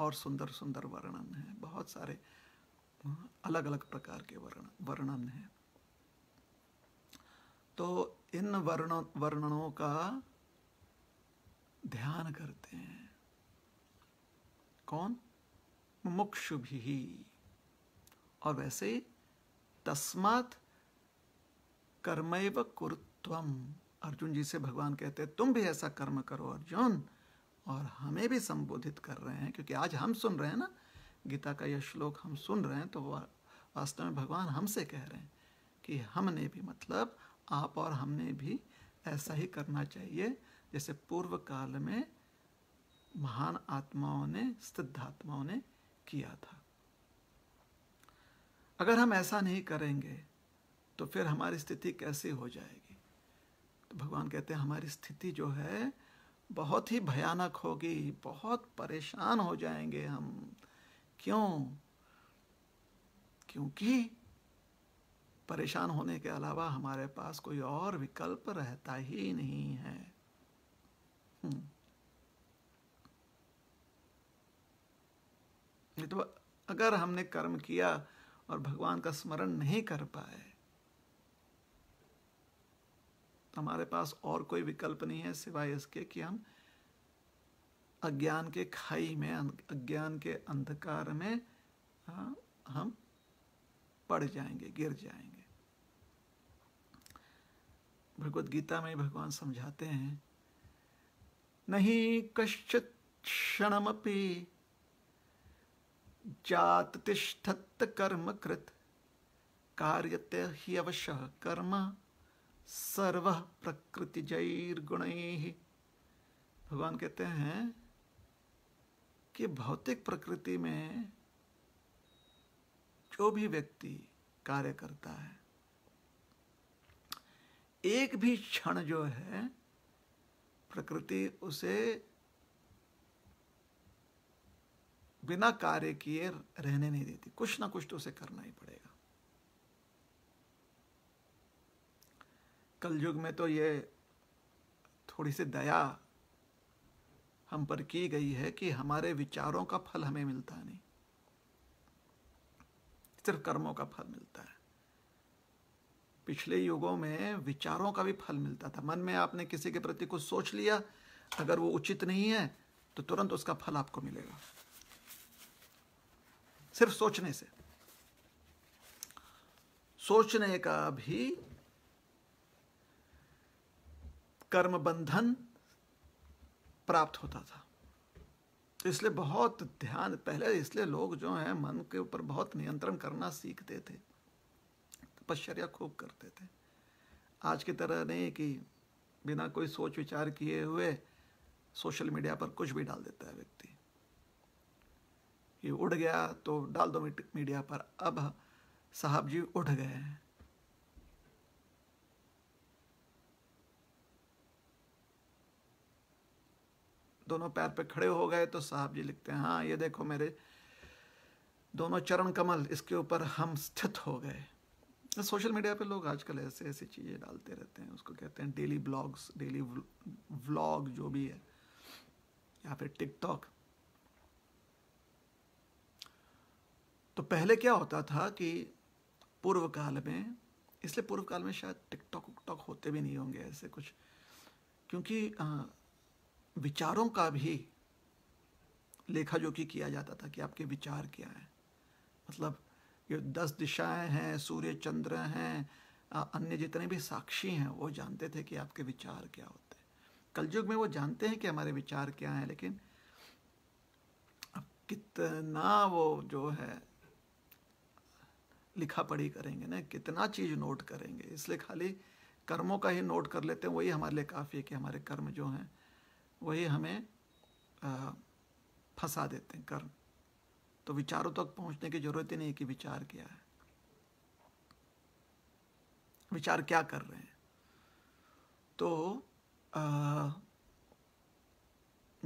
और सुंदर सुंदर वर्णन है बहुत सारे अलग अलग प्रकार के वर्ण वर्णन है तो इन वर्ण वर्णनों का ध्यान करते हैं कौन मुक्ष भी और वैसे तस्मात कर्मैव कुरुत्वम अर्जुन जी से भगवान कहते हैं तुम भी ऐसा कर्म करो अर्जुन और हमें भी संबोधित कर रहे हैं क्योंकि आज हम सुन रहे हैं ना गीता का यह श्लोक हम सुन रहे हैं तो वास्तव में भगवान हमसे कह रहे हैं कि हमने भी मतलब आप और हमने भी ऐसा ही करना चाहिए जैसे पूर्व काल में महान आत्माओं ने सिद्ध आत्माओं ने किया था अगर हम ऐसा नहीं करेंगे तो फिर हमारी स्थिति कैसे हो जाएगी तो भगवान कहते हैं हमारी स्थिति जो है बहुत ही भयानक होगी बहुत परेशान हो जाएंगे हम क्यों क्योंकि परेशान होने के अलावा हमारे पास कोई और विकल्प रहता ही नहीं है हम्म। तो अगर हमने कर्म किया और भगवान का स्मरण नहीं कर पाए हमारे पास और कोई विकल्प नहीं है सिवाय इसके कि हम अज्ञान के खाई में अं, अज्ञान के अंधकार में हम पड़ जाएंगे गिर जाएंगे भगवत गीता में भगवान समझाते हैं नहीं कश्चित क्षणमपी जात तिष्ठत कर्म कृत कार्य ही अवश्य कर्म सर्व प्रकृति जैर गुण भगवान कहते हैं कि भौतिक प्रकृति में जो भी व्यक्ति कार्य करता है एक भी क्षण जो है प्रकृति उसे बिना कार्य किए रहने नहीं देती कुछ ना कुछ तो उसे करना ही पड़ेगा कलयुग में तो ये थोड़ी सी दया हम पर की गई है कि हमारे विचारों का फल हमें मिलता नहीं सिर्फ कर्मों का फल मिलता है पिछले युगों में विचारों का भी फल मिलता था मन में आपने किसी के प्रति कुछ सोच लिया अगर वो उचित नहीं है तो तुरंत उसका फल आपको मिलेगा सिर्फ सोचने से सोचने का भी कर्म बंधन प्राप्त होता था इसलिए बहुत ध्यान पहले इसलिए लोग जो है मन के ऊपर बहुत नियंत्रण करना सीखते थे तपश्चर्या खूब करते थे आज की तरह नहीं कि बिना कोई सोच विचार किए हुए सोशल मीडिया पर कुछ भी डाल देता है व्यक्ति ये उड़ गया तो डाल दो मीडिया पर अब साहब जी उठ गए हैं दोनों पैर पे खड़े हो गए तो साहब जी लिखते हैं हाँ ये देखो मेरे दोनों चरण कमल इसके ऊपर हम स्थित हो गए तो सोशल मीडिया पे लोग आजकल ऐसे ऐसी चीज़ें डालते रहते हैं उसको कहते हैं डेली ब्लॉग्स डेली व्लॉग जो भी है या फिर टिकटॉक तो पहले क्या होता था कि पूर्व काल में इसलिए पूर्व काल में शायद टिकटॉक उकटॉक होते भी नहीं होंगे ऐसे कुछ क्योंकि हाँ, विचारों का भी लेखा जोखी किया जाता था कि आपके विचार क्या हैं मतलब ये दस दिशाएं हैं सूर्य चंद्र हैं अन्य जितने भी साक्षी हैं वो जानते थे कि आपके विचार क्या होते हैं कलयुग में वो जानते हैं कि हमारे विचार क्या हैं लेकिन अब कितना वो जो है लिखा पढ़ी करेंगे ना कितना चीज़ नोट करेंगे इसलिए खाली कर्मों का ही नोट कर लेते हैं वही हमारे लिए काफ़ी है कि हमारे कर्म जो हैं वही हमें फंसा देते हैं कर्म तो विचारों तक पहुंचने की जरूरत ही नहीं कि विचार क्या है विचार क्या कर रहे हैं तो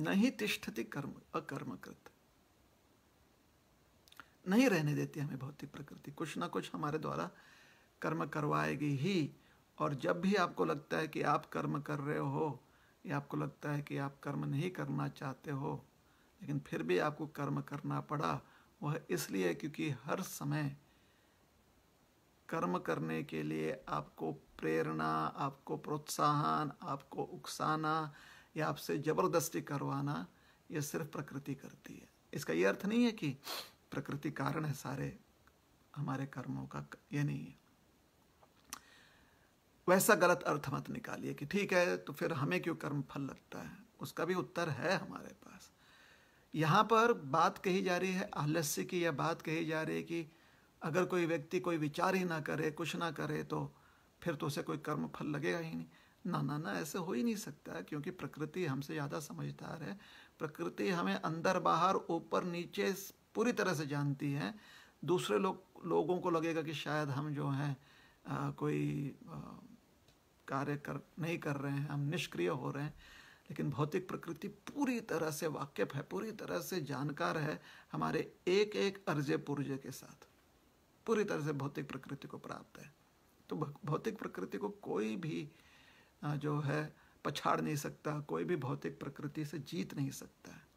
नहीं तिष्ठति कर्म अकर्म कृत नहीं रहने देती हमें भौतिक प्रकृति कुछ ना कुछ हमारे द्वारा कर्म करवाएगी ही और जब भी आपको लगता है कि आप कर्म कर रहे हो या आपको लगता है कि आप कर्म नहीं करना चाहते हो लेकिन फिर भी आपको कर्म करना पड़ा वह इसलिए क्योंकि हर समय कर्म करने के लिए आपको प्रेरणा आपको प्रोत्साहन आपको उकसाना या आपसे ज़बरदस्ती करवाना यह सिर्फ प्रकृति करती है इसका ये अर्थ नहीं है कि प्रकृति कारण है सारे हमारे कर्मों का ये नहीं है वैसा गलत अर्थ मत निकालिए कि ठीक है तो फिर हमें क्यों कर्म फल लगता है उसका भी उत्तर है हमारे पास यहाँ पर बात कही जा रही है आलस्य की या बात कही जा रही है कि अगर कोई व्यक्ति कोई विचार ही ना करे कुछ ना करे तो फिर तो उसे कोई कर्म फल लगेगा ही नहीं ना ना ना ऐसे हो ही नहीं सकता क्योंकि प्रकृति हमसे ज़्यादा समझदार है प्रकृति हमें अंदर बाहर ऊपर नीचे पूरी तरह से जानती है दूसरे लोग लोगों को लगेगा कि शायद हम जो हैं कोई आ, कार्य कर नहीं कर रहे हैं हम निष्क्रिय हो रहे हैं लेकिन भौतिक प्रकृति पूरी तरह से वाकिफ है पूरी तरह से जानकार है हमारे एक एक अर्जे पुर्जे के साथ पूरी तरह से भौतिक प्रकृति को प्राप्त है तो भौतिक प्रकृति को कोई भी जो है पछाड़ नहीं सकता कोई भी भौतिक प्रकृति से जीत नहीं सकता है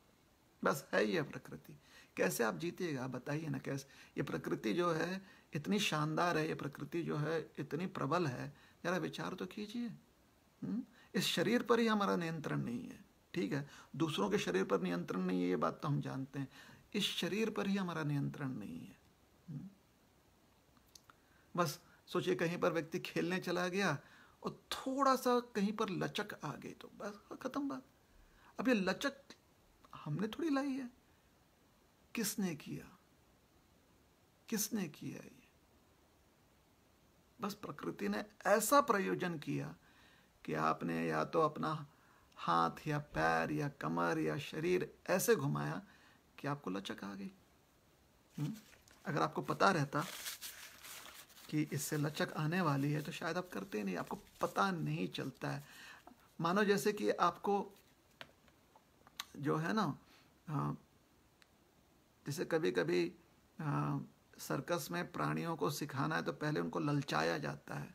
बस है यह प्रकृति कैसे आप जीतिएगा बताइए ना कैसे ये प्रकृति जो है इतनी शानदार है ये प्रकृति जो है इतनी प्रबल है जरा विचार तो कीजिए हम्म? इस शरीर पर ही हमारा नियंत्रण नहीं है ठीक है दूसरों के शरीर पर नियंत्रण नहीं है ये बात तो हम जानते हैं इस शरीर पर ही हमारा नियंत्रण नहीं है हम्म? बस सोचिए कहीं पर व्यक्ति खेलने चला गया और थोड़ा सा कहीं पर लचक आ गई तो बस खत्म बात अब ये लचक हमने थोड़ी लाई है किसने किया किसने किया ये बस प्रकृति ने ऐसा प्रयोजन किया कि आपने या तो अपना हाथ या पैर या कमर या शरीर ऐसे घुमाया कि आपको लचक आ गई हम्म? अगर आपको पता रहता कि इससे लचक आने वाली है तो शायद आप करते ही नहीं आपको पता नहीं चलता है मानो जैसे कि आपको जो है ना जैसे कभी कभी सर्कस में प्राणियों को सिखाना है तो पहले उनको ललचाया जाता है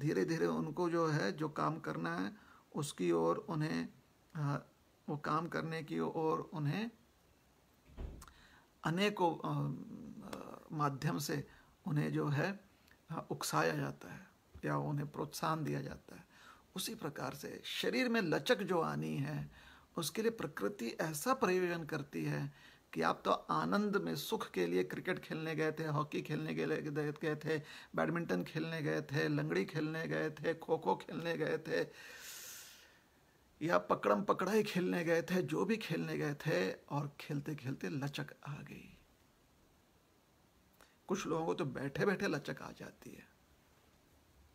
धीरे धीरे उनको जो है जो काम करना है उसकी ओर उन्हें वो काम करने की ओर उन्हें अनेकों माध्यम से उन्हें जो है उकसाया जाता है या उन्हें प्रोत्साहन दिया जाता है उसी प्रकार से शरीर में लचक जो आनी है उसके लिए प्रकृति ऐसा प्रयोजन करती है कि आप तो आनंद में सुख के लिए क्रिकेट खेलने गए थे हॉकी खेलने गए थे बैडमिंटन खेलने गए थे लंगड़ी खेलने गए थे खो खो खेलने गए थे या पकड़म पकड़ाई खेलने गए थे जो भी खेलने गए थे और खेलते खेलते लचक आ गई कुछ लोगों को तो बैठे बैठे लचक आ जाती है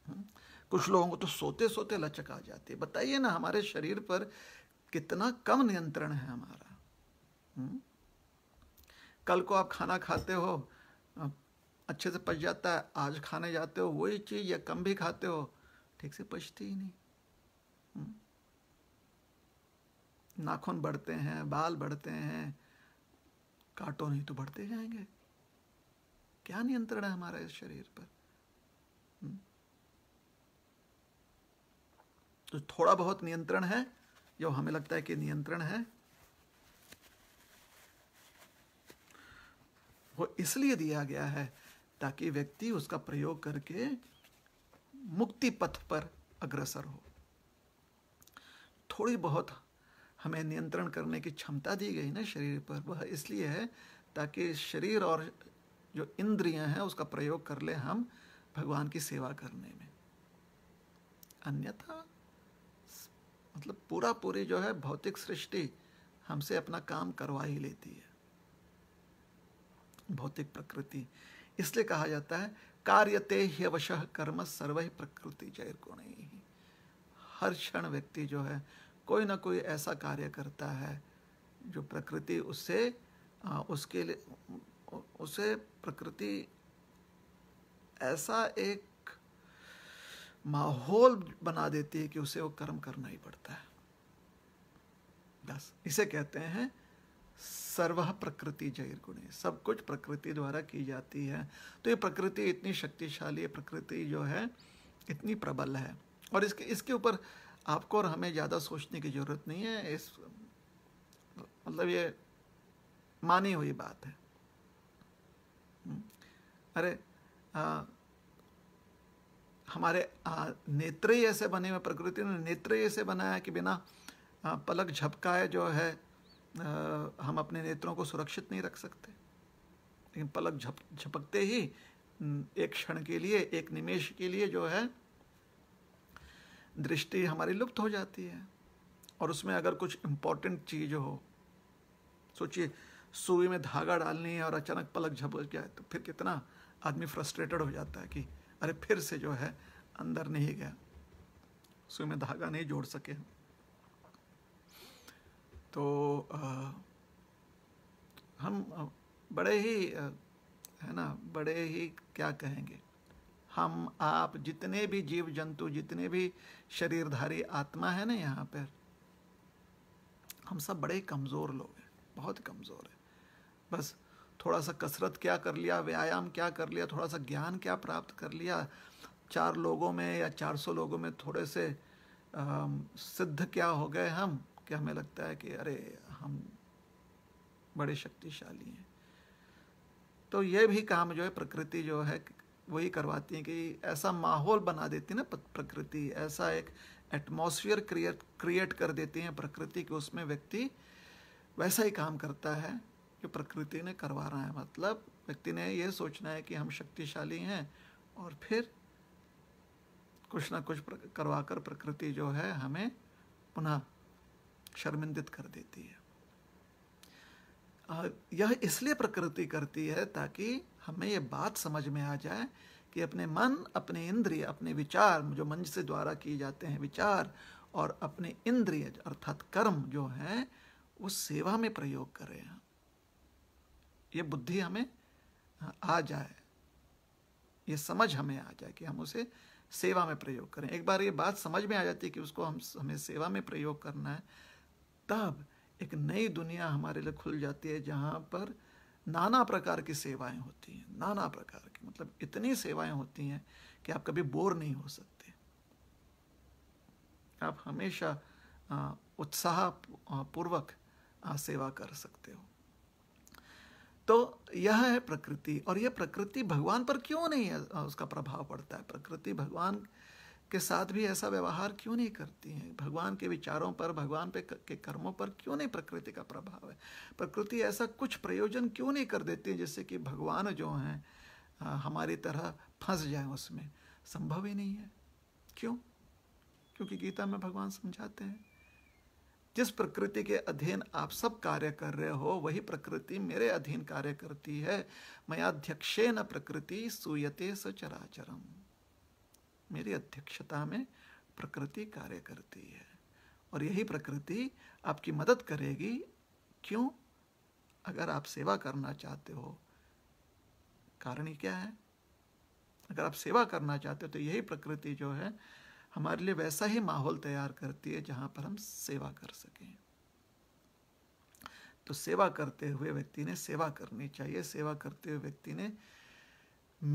हम्म? कुछ लोगों को तो सोते सोते लचक आ जाती है बताइए ना हमारे शरीर पर कितना कम नियंत्रण है हमारा हुँ? हम्म? कल को आप खाना खाते हो अच्छे से पच जाता है आज खाने जाते हो वही चीज़ या कम भी खाते हो ठीक से पचती ही नहीं हम्म। नाखून बढ़ते हैं बाल बढ़ते हैं काटो नहीं तो बढ़ते जाएंगे क्या नियंत्रण है हमारा इस शरीर पर हम्म। तो थोड़ा बहुत नियंत्रण है जो हमें लगता है कि नियंत्रण है वो इसलिए दिया गया है ताकि व्यक्ति उसका प्रयोग करके मुक्ति पथ पर अग्रसर हो थोड़ी बहुत हमें नियंत्रण करने की क्षमता दी गई ना शरीर पर वह इसलिए है ताकि शरीर और जो इंद्रियां हैं उसका प्रयोग कर ले हम भगवान की सेवा करने में अन्यथा मतलब पूरा पूरी जो है भौतिक सृष्टि हमसे अपना काम करवा ही लेती है भौतिक प्रकृति इसलिए कहा जाता है कार्यते ह्यवश कर्म सर्व ही प्रकृति जैर को नहीं हर क्षण व्यक्ति जो है कोई ना कोई ऐसा कार्य करता है जो प्रकृति उससे उसके लिए उसे प्रकृति ऐसा एक माहौल बना देती है कि उसे वो कर्म करना ही पड़ता है बस इसे कहते हैं सर्व प्रकृति गुणी सब कुछ प्रकृति द्वारा की जाती है तो ये प्रकृति इतनी शक्तिशाली है प्रकृति जो है इतनी प्रबल है और इसके इसके ऊपर आपको और हमें ज़्यादा सोचने की ज़रूरत नहीं है इस मतलब ये मानी हुई बात है हम्म, अरे आ, हमारे नेत्र ही ऐसे बने हुए प्रकृति ने नेत्र ही ऐसे बनाया कि बिना आ, पलक झपकाए जो है हम अपने नेत्रों को सुरक्षित नहीं रख सकते लेकिन पलक झप झपकते ही एक क्षण के लिए एक निमेश के लिए जो है दृष्टि हमारी लुप्त हो जाती है और उसमें अगर कुछ इम्पोर्टेंट चीज़ हो सोचिए सुई में धागा डालनी है और अचानक पलक झपक जाए तो फिर कितना आदमी फ्रस्ट्रेटेड हो जाता है कि अरे फिर से जो है अंदर नहीं गया सुई में धागा नहीं जोड़ सके हम तो हम बड़े ही है ना बड़े ही क्या कहेंगे हम आप जितने भी जीव जंतु जितने भी शरीरधारी आत्मा है ना यहाँ पर हम सब बड़े कमज़ोर लोग हैं बहुत कमज़ोर हैं बस थोड़ा सा कसरत क्या कर लिया व्यायाम क्या कर लिया थोड़ा सा ज्ञान क्या प्राप्त कर लिया चार लोगों में या चार सौ लोगों में थोड़े से आ, सिद्ध क्या हो गए हम कि हमें लगता है कि अरे हम बड़े शक्तिशाली हैं तो ये भी काम जो है प्रकृति जो है वही करवाती है कि ऐसा माहौल बना देती है ना प्रकृति ऐसा एक एटमोसफियर क्रिएट क्रिएट कर देती है प्रकृति कि उसमें व्यक्ति वैसा ही काम करता है जो प्रकृति ने करवा रहा है मतलब व्यक्ति ने ये सोचना है कि हम शक्तिशाली हैं और फिर कुछ ना कुछ करवा कर प्रकृति जो है हमें पुनः शर्मिंदित कर देती है यह इसलिए प्रकृति करती है ताकि हमें ये बात समझ में आ जाए कि अपने मन अपने इंद्रिय अपने विचार जो मन से द्वारा किए जाते हैं विचार और अपने इंद्रिय अर्थात कर्म जो हैं वो सेवा में प्रयोग करें ये बुद्धि हमें आ जाए ये समझ हमें आ जाए कि हम उसे सेवा में प्रयोग करें एक बार ये बात समझ में आ जाती है कि उसको हम हमें सेवा में प्रयोग करना है तब एक नई दुनिया हमारे लिए खुल जाती है जहाँ पर नाना प्रकार की सेवाएं होती हैं नाना प्रकार की मतलब इतनी सेवाएं होती हैं कि आप कभी बोर नहीं हो सकते आप हमेशा उत्साह पूर्वक सेवा कर सकते हो तो यह है प्रकृति और यह प्रकृति भगवान पर क्यों नहीं है उसका प्रभाव पड़ता है प्रकृति भगवान के साथ भी ऐसा व्यवहार क्यों नहीं करती हैं भगवान के विचारों पर भगवान पे के कर्मों पर क्यों नहीं प्रकृति का प्रभाव है प्रकृति ऐसा कुछ प्रयोजन क्यों नहीं कर देती है जिससे कि भगवान जो हैं हमारी तरह फंस जाए उसमें संभव ही नहीं है क्यों क्योंकि गीता में भगवान समझाते हैं जिस प्रकृति के अधीन आप सब कार्य कर रहे हो वही प्रकृति मेरे अधीन कार्य करती है मैं अध्यक्षे न प्रकृति सूयते सचराचरम मेरी अध्यक्षता में प्रकृति कार्य करती है और यही प्रकृति आपकी मदद करेगी क्यों अगर आप सेवा करना चाहते हो कारण ही क्या है अगर आप सेवा करना चाहते हो तो यही प्रकृति जो है हमारे लिए वैसा ही माहौल तैयार करती है जहां पर हम सेवा कर सकें तो सेवा करते हुए व्यक्ति ने सेवा करनी चाहिए सेवा करते हुए व्यक्ति ने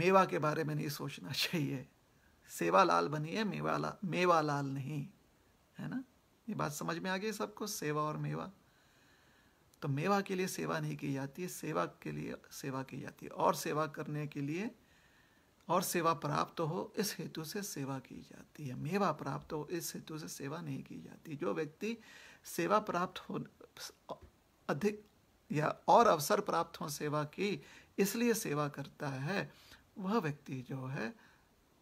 मेवा के बारे में नहीं सोचना चाहिए सेवालाल बनी है मेवाला मेवालाल नहीं है ना ये बात समझ में आ गई सबको सेवा और मेवा तो मेवा के लिए सेवा नहीं की जाती है सेवा के लिए सेवा की जाती है और सेवा करने के लिए और सेवा प्राप्त हो इस हेतु से सेवा की जाती है मेवा प्राप्त हो इस हेतु से सेवा नहीं की जाती जो व्यक्ति सेवा प्राप्त हो अधिक या और अवसर प्राप्त हो सेवा की इसलिए सेवा करता है वह व्यक्ति जो है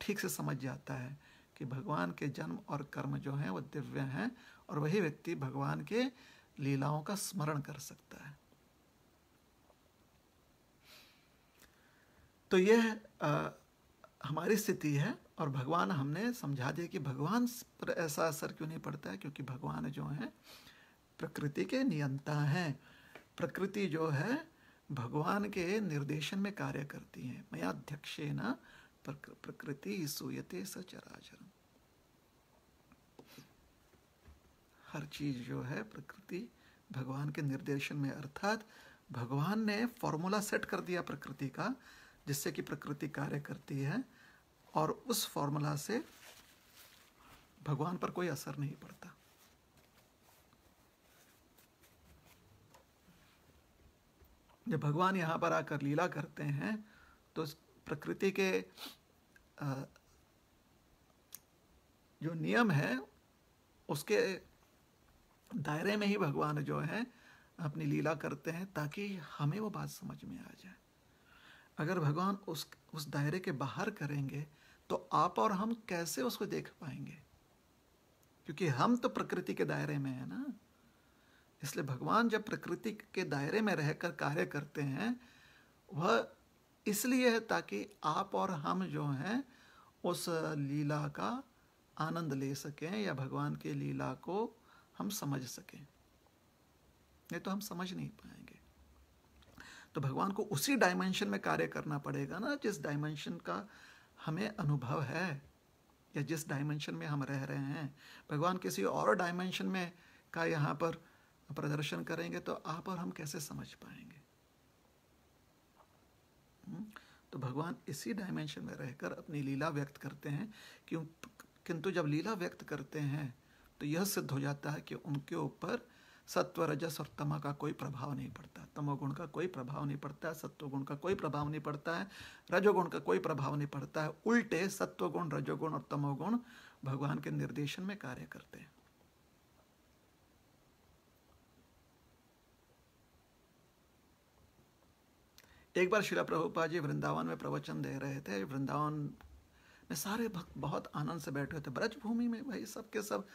ठीक से समझ जाता है कि भगवान के जन्म और कर्म जो हैं वो दिव्य हैं और वही व्यक्ति भगवान के लीलाओं का स्मरण कर सकता है तो यह हमारी स्थिति है और भगवान हमने समझा दिया कि भगवान पर ऐसा असर क्यों नहीं पड़ता है क्योंकि भगवान जो हैं प्रकृति के नियंता हैं प्रकृति जो है भगवान के निर्देशन में कार्य करती हैं अध्यक्ष ना प्रकृति सूयते सचराचर हर चीज जो है प्रकृति भगवान के निर्देशन में अर्थात भगवान ने फॉर्मूला सेट कर दिया प्रकृति का जिससे कि प्रकृति कार्य करती है और उस फॉर्मूला से भगवान पर कोई असर नहीं पड़ता जब भगवान यहां पर आकर लीला करते हैं तो प्रकृति के जो नियम है उसके दायरे में ही भगवान जो है अपनी लीला करते हैं ताकि हमें वो बात समझ में आ जाए अगर भगवान उस उस दायरे के बाहर करेंगे तो आप और हम कैसे उसको देख पाएंगे क्योंकि हम तो प्रकृति के दायरे में है ना इसलिए भगवान जब प्रकृति के दायरे में रहकर कार्य करते हैं वह इसलिए है ताकि आप और हम जो हैं उस लीला का आनंद ले सकें या भगवान के लीला को हम समझ सकें नहीं तो हम समझ नहीं पाएंगे तो भगवान को उसी डायमेंशन में कार्य करना पड़ेगा ना जिस डायमेंशन का हमें अनुभव है या जिस डायमेंशन में हम रह रहे हैं भगवान किसी और डायमेंशन में का यहाँ पर प्रदर्शन करेंगे तो आप और हम कैसे समझ पाएंगे तो भगवान इसी डायमेंशन में रहकर अपनी लीला व्यक्त करते हैं क्यों किंतु जब लीला व्यक्त करते हैं तो यह सिद्ध हो जाता है कि उनके ऊपर सत्व रजस और तमा का कोई प्रभाव नहीं पड़ता तमोगुण का कोई प्रभाव नहीं पड़ता है सत्वगुण का कोई प्रभाव नहीं पड़ता है रजोगुण का कोई प्रभाव नहीं पड़ता है उल्टे सत्वगुण रजोगुण और तमोगुण भगवान के निर्देशन में कार्य करते हैं एक बार शिला प्रभुपा जी वृंदावन में प्रवचन दे रहे थे वृंदावन में सारे भक्त बहुत आनंद से बैठे थे ब्रज भूमि में भाई सबके सब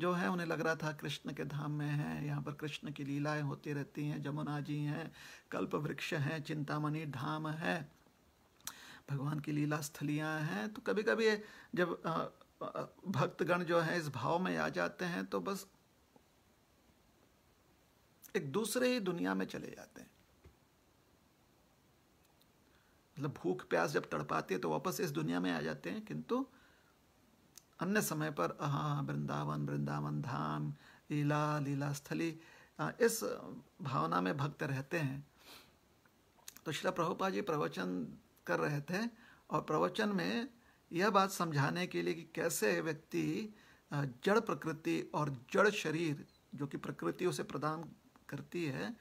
जो है उन्हें लग रहा था कृष्ण के धाम में हैं यहाँ पर कृष्ण की लीलाएं होती रहती हैं जमुना जी हैं कल्प वृक्ष हैं चिंतामणि धाम है भगवान की लीला स्थलियाँ हैं तो कभी कभी जब भक्तगण जो है इस भाव में आ जाते हैं तो बस एक दूसरे ही दुनिया में चले जाते हैं मतलब भूख प्यास जब तड़पाती है तो वापस इस दुनिया में आ जाते हैं किंतु अन्य समय पर हाँ वृंदावन वृंदावन धाम लीला लीला स्थली इस भावना में भक्त रहते हैं तो श्री प्रभुपा जी प्रवचन कर रहे थे और प्रवचन में यह बात समझाने के लिए कि कैसे व्यक्ति जड़ प्रकृति और जड़ शरीर जो कि प्रकृति उसे प्रदान करती है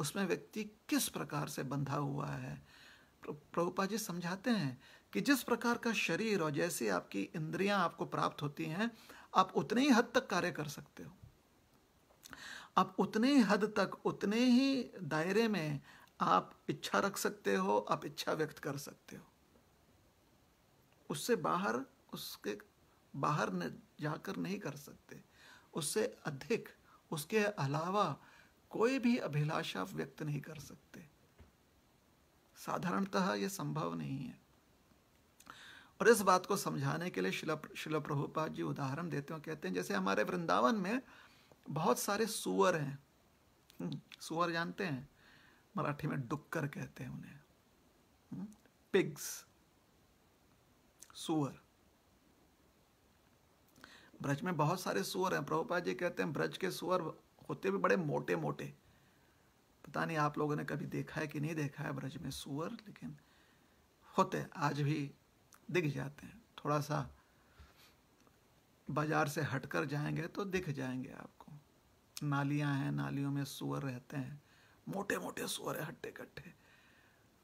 उसमें व्यक्ति किस प्रकार से बंधा हुआ है प्रभुपा जी समझाते हैं कि जिस प्रकार का शरीर और जैसे आपकी इंद्रियां आपको प्राप्त होती हैं आप उतने ही हद तक कार्य कर सकते हो आप उतने ही हद तक उतने ही दायरे में आप इच्छा रख सकते हो आप इच्छा व्यक्त कर सकते हो उससे बाहर उसके बाहर जाकर नहीं कर सकते उससे अधिक उसके अलावा कोई भी अभिलाषा व्यक्त नहीं कर सकते साधारणतः यह संभव नहीं है और इस बात को समझाने के लिए शिला शिला प्रभुपाद जी उदाहरण देते हैं कहते हैं जैसे हमारे वृंदावन में बहुत सारे सुअर हैं हम्म, सुअर जानते हैं मराठी में डुक्कर कहते हैं उन्हें पिग्स हम्म, सुअर ब्रज में बहुत सारे सुअर हैं प्रभुपाद जी कहते हैं ब्रज के सुअर होते भी बड़े मोटे मोटे पता नहीं आप लोगों ने कभी देखा है कि नहीं देखा है ब्रज में सुअर लेकिन होते आज भी दिख जाते हैं थोड़ा सा बाजार से हटकर जाएंगे तो दिख जाएंगे आपको नालियां हैं नालियों में सुअर रहते हैं मोटे मोटे सुअर हैं हट्टे कट्ठे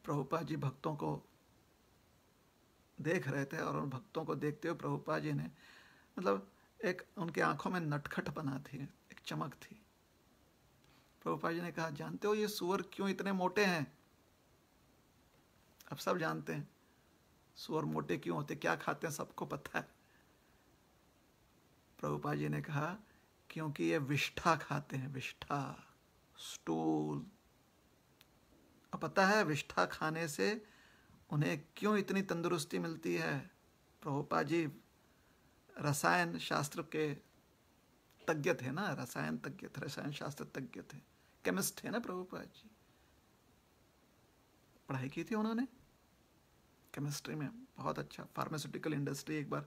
प्रभुपा जी भक्तों को देख रहे थे और उन भक्तों को देखते हुए प्रभुपा जी ने मतलब एक उनकी आंखों में नटखट बना थी एक चमक थी प्रभुपा जी ने कहा जानते हो ये सुअर क्यों इतने मोटे हैं अब सब जानते हैं सुअर मोटे क्यों होते क्या खाते हैं सबको पता है प्रभुपा जी ने कहा क्योंकि ये विष्ठा खाते हैं विष्ठा स्टूल अब पता है विष्ठा खाने से उन्हें क्यों इतनी तंदुरुस्ती मिलती है प्रभुपा जी रसायन शास्त्र के तज्ञ थे ना रसायन तज्ञ थे रसायन शास्त्र तज्ञ थे केमिस्ट है ना प्रभुपाद जी पढ़ाई की थी उन्होंने केमिस्ट्री में बहुत अच्छा फार्मास्यूटिकल इंडस्ट्री एक बार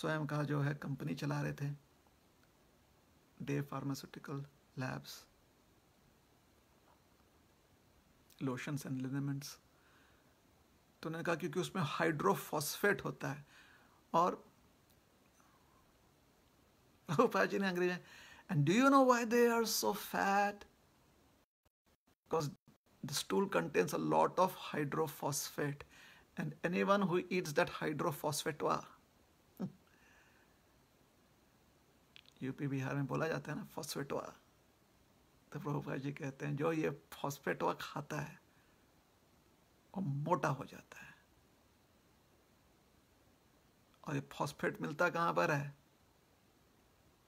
स्वयं का जो है कंपनी चला रहे थे Dey pharmaceutical labs lotions and liniments तो उन्होंने कहा क्योंकि उसमें हाइड्रोफॉस्फेट होता है और जी ने अंग्रेजी and do you know why they are so fat because the stool contains a lot of hydrophosphate and anyone who eats that hydrophosphate wa UP Bihar में बोला जाता है ना फॉस्फेटवा तो प्रभुपाद जी कहते हैं जो ये फॉस्फेटवा खाता है वो मोटा हो जाता है और ये फॉस्फेट मिलता कहाँ पर है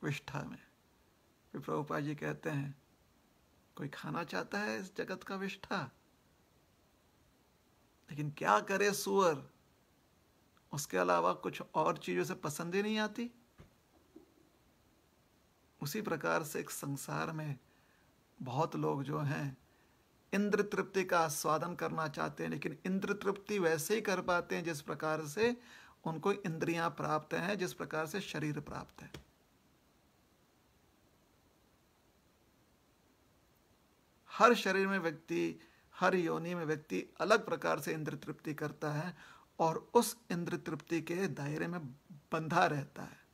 विष्ठा में फिर प्रभुपाद जी कहते हैं कोई खाना चाहता है इस जगत का विष्ठा लेकिन क्या करे सुअर उसके अलावा कुछ और चीजों से पसंद ही नहीं आती उसी प्रकार से एक संसार में बहुत लोग जो हैं इंद्र तृप्ति का आस्वादन करना चाहते हैं लेकिन इंद्र तृप्ति वैसे ही कर पाते हैं जिस प्रकार से उनको इंद्रियां प्राप्त हैं जिस प्रकार से शरीर प्राप्त है हर शरीर में व्यक्ति हर योनि में व्यक्ति अलग प्रकार से इंद्र तृप्ति करता है और उस इंद्र तृप्ति के दायरे में बंधा रहता है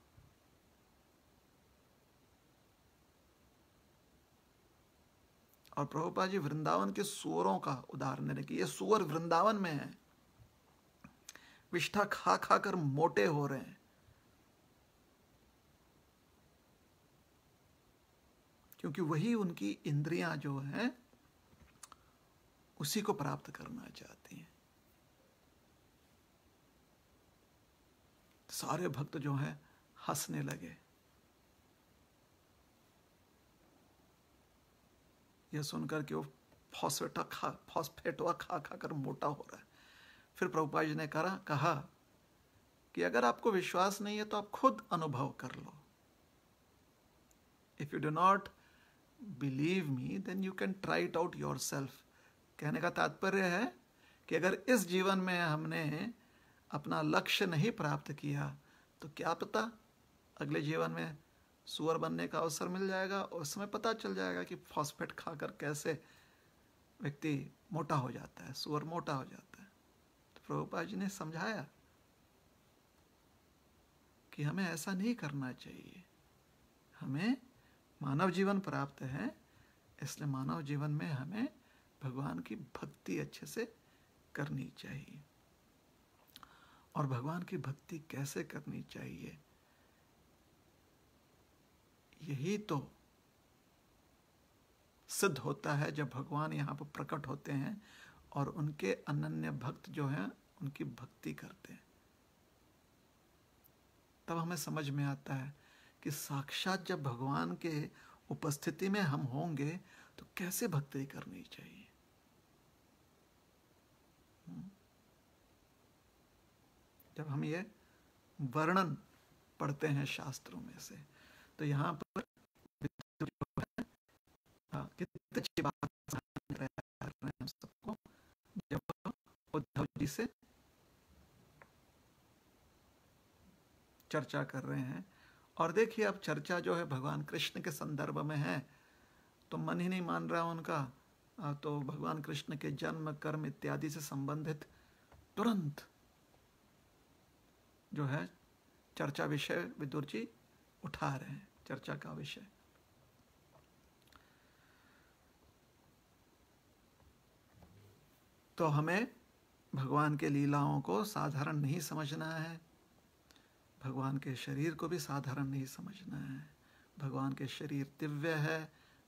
और प्रभुपा जी वृंदावन के सुअरों का उदाहरण देने की ये सुअर वृंदावन में है विष्ठा खा खा कर मोटे हो रहे हैं क्योंकि वही उनकी इंद्रियां जो हैं उसी को प्राप्त करना चाहती हैं सारे भक्त जो हैं हंसने लगे यह सुनकर के वो फॉस्फेटा खा फॉस्फेटवा खा खा कर मोटा हो रहा है फिर प्रभुपा जी ने करा कहा कि अगर आपको विश्वास नहीं है तो आप खुद अनुभव कर लो if you do not believe me then you can try it out yourself कहने का तात्पर्य है कि अगर इस जीवन में हमने अपना लक्ष्य नहीं प्राप्त किया तो क्या पता अगले जीवन में सुअर बनने का अवसर मिल जाएगा और उस समय पता चल जाएगा कि फॉस्फेट खाकर कैसे व्यक्ति मोटा हो जाता है सुअर मोटा हो जाता है तो प्रभुपा जी ने समझाया कि हमें ऐसा नहीं करना चाहिए हमें मानव जीवन प्राप्त है इसलिए मानव जीवन में हमें भगवान की भक्ति अच्छे से करनी चाहिए और भगवान की भक्ति कैसे करनी चाहिए यही तो सिद्ध होता है जब भगवान यहाँ पर प्रकट होते हैं और उनके अनन्य भक्त जो हैं उनकी भक्ति करते हैं तब हमें समझ में आता है कि साक्षात जब भगवान के उपस्थिति में हम होंगे तो कैसे भक्ति करनी चाहिए हम्म। जब हम ये वर्णन पढ़ते हैं शास्त्रों में से तो यहाँ पर हाँ, कितनी अच्छी बात हम सबको जब उद्धव जी से चर्चा कर रहे हैं और देखिए अब चर्चा जो है भगवान कृष्ण के संदर्भ में है तो मन ही नहीं मान रहा उनका तो भगवान कृष्ण के जन्म कर्म इत्यादि से संबंधित तुरंत जो है चर्चा विषय विदुर जी उठा रहे हैं चर्चा का विषय तो हमें भगवान के लीलाओं को साधारण नहीं समझना है भगवान के शरीर को भी साधारण नहीं समझना है भगवान के शरीर दिव्य है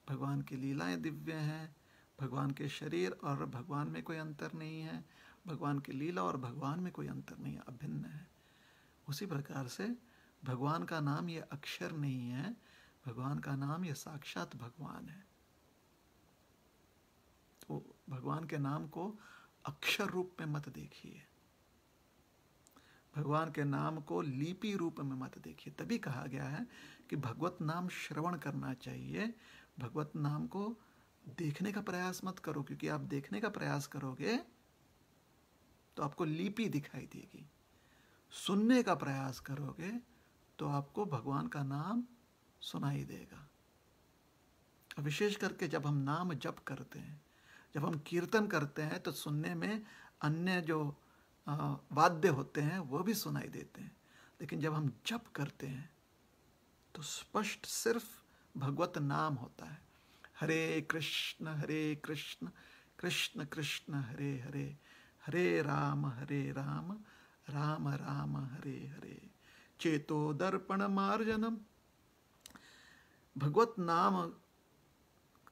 भगवान की लीलाएं दिव्य हैं भगवान के शरीर और भगवान में कोई अंतर नहीं है भगवान की लीला और भगवान में कोई अंतर नहीं है अभिन्न है उसी प्रकार से भगवान का नाम ये अक्षर नहीं है भगवान का नाम ये साक्षात भगवान है तो भगवान के नाम को अक्षर रूप में मत देखिए भगवान के नाम को लिपि रूप में मत देखिए तभी कहा गया है कि भगवत नाम श्रवण करना चाहिए भगवत नाम को देखने का प्रयास मत करो क्योंकि आप देखने का प्रयास करोगे तो आपको लिपि दिखाई देगी सुनने का प्रयास करोगे तो आपको भगवान का नाम सुनाई देगा विशेष करके जब हम नाम जप करते हैं जब हम कीर्तन करते हैं तो सुनने में अन्य जो वाद्य होते हैं वह भी सुनाई देते हैं लेकिन जब हम जप करते हैं तो स्पष्ट सिर्फ भगवत नाम होता है हरे कृष्ण हरे कृष्ण कृष्ण कृष्ण हरे हरे हरे राम हरे राम राम राम हरे हरे चेतो दर्पण मार्जनम भगवत नाम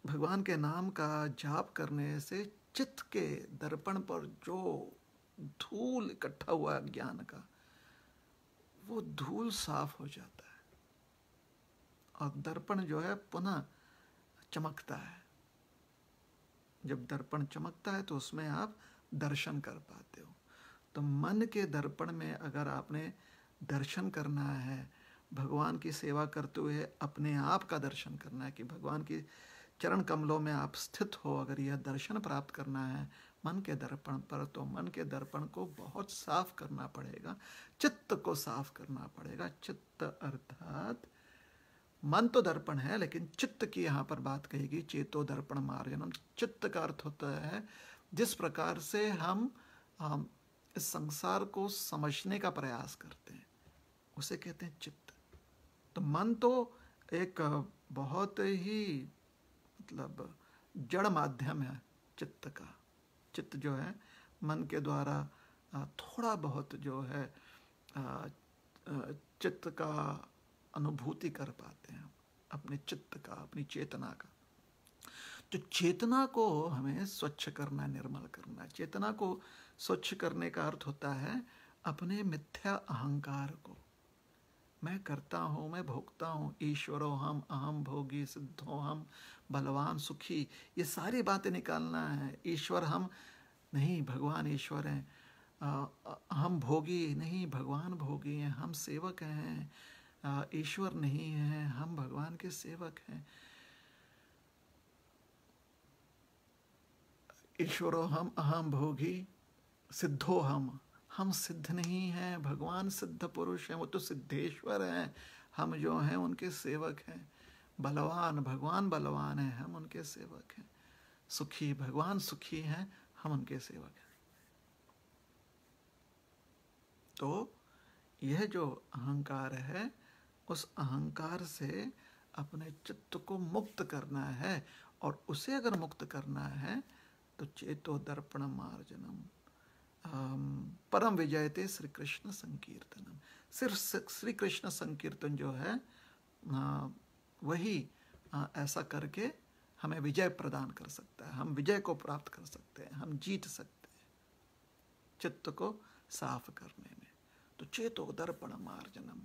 भगवान के नाम का जाप करने से चित्त के दर्पण पर जो धूल इकट्ठा हुआ ज्ञान का वो धूल साफ हो जाता है और दर्पण जो है पुनः चमकता है जब दर्पण चमकता है तो उसमें आप दर्शन कर पाते हो तो मन के दर्पण में अगर आपने दर्शन करना है भगवान की सेवा करते हुए अपने आप का दर्शन करना है कि भगवान की चरण कमलों में आप स्थित हो अगर यह दर्शन प्राप्त करना है मन के दर्पण पर तो मन के दर्पण को बहुत साफ करना पड़ेगा चित्त को साफ करना पड़ेगा चित्त अर्थात मन तो दर्पण है लेकिन चित्त की यहाँ पर बात कहेगी चेतो दर्पण मार्जनम चित्त का अर्थ होता है जिस प्रकार से हम, हम इस संसार को समझने का प्रयास करते हैं उसे कहते हैं चित्त तो मन तो एक बहुत ही मतलब जड़ माध्यम है चित्त का चित्त जो है मन के द्वारा थोड़ा बहुत जो है चित्त का अनुभूति कर पाते हैं अपने चित्त का अपनी चेतना का तो चेतना को हमें स्वच्छ करना निर्मल करना चेतना को स्वच्छ करने का अर्थ होता है अपने मिथ्या अहंकार को मैं करता हूँ मैं भोगता हूँ ईश्वरो हम अहम भोगी सिद्धो हम बलवान सुखी ये सारी बातें निकालना है ईश्वर हम नहीं भगवान ईश्वर हैं हम भोगी नहीं भगवान भोगी हैं हम सेवक हैं ईश्वर नहीं हैं हम भगवान के सेवक हैं ईश्वरो हम अहम भोगी सिद्धो हम हम सिद्ध नहीं हैं भगवान सिद्ध पुरुष हैं वो तो सिद्धेश्वर हैं हम जो हैं उनके सेवक हैं बलवान भगवान बलवान हैं हम उनके सेवक हैं सुखी भगवान सुखी हैं हम उनके सेवक हैं तो यह जो अहंकार है उस अहंकार से अपने चित्त को मुक्त करना है और उसे अगर मुक्त करना है तो चेतो दर्पण मार्जनम परम विजयते श्री कृष्ण संकीर्तनम सिर्फ श्री कृष्ण संकीर्तन जो है वही ऐसा करके हमें विजय प्रदान कर सकता है हम विजय को प्राप्त कर सकते हैं हम जीत सकते हैं चित्त को साफ करने में तो चेतो दर्पण मार्जनम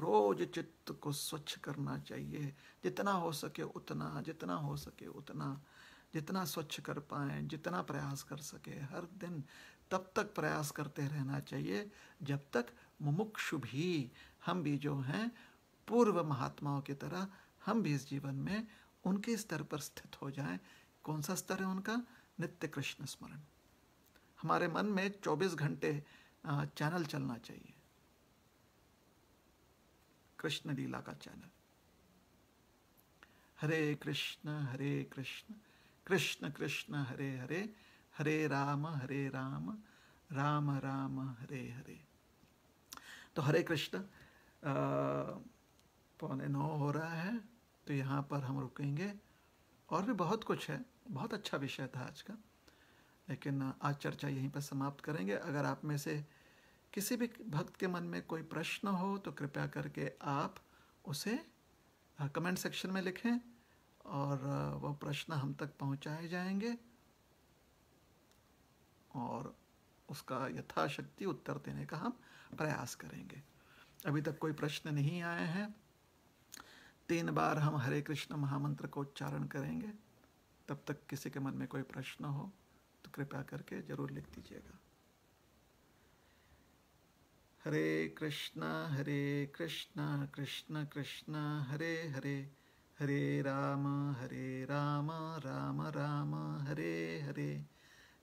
रोज चित्त को स्वच्छ करना चाहिए जितना हो सके उतना जितना हो सके उतना जितना स्वच्छ कर पाए जितना प्रयास कर सके हर दिन तब तक प्रयास करते रहना चाहिए जब तक मुमुक्षु भी हम भी जो हैं पूर्व महात्माओं की तरह हम भी इस जीवन में उनके स्तर पर स्थित हो जाएं कौन सा स्तर है उनका नित्य कृष्ण स्मरण हमारे मन में 24 घंटे चैनल चलना चाहिए कृष्ण लीला का चैनल हरे कृष्ण हरे कृष्ण कृष्ण कृष्ण हरे हरे हरे राम हरे राम राम राम हरे हरे तो हरे कृष्ण पौने नौ हो रहा है तो यहाँ पर हम रुकेंगे और भी बहुत कुछ है बहुत अच्छा विषय था आज का लेकिन आज चर्चा यहीं पर समाप्त करेंगे अगर आप में से किसी भी भक्त के मन में कोई प्रश्न हो तो कृपया करके आप उसे कमेंट सेक्शन में लिखें और वो प्रश्न हम तक पहुँचाए जाएंगे और उसका यथाशक्ति उत्तर देने का हम प्रयास करेंगे अभी तक कोई प्रश्न नहीं आए हैं तीन बार हम हरे कृष्ण महामंत्र को उच्चारण करेंगे तब तक किसी के मन में कोई प्रश्न हो तो कृपया करके जरूर लिख दीजिएगा हरे कृष्णा हरे कृष्णा कृष्ण कृष्ण हरे हरे हरे राम हरे राम राम राम हरे हरे, हरे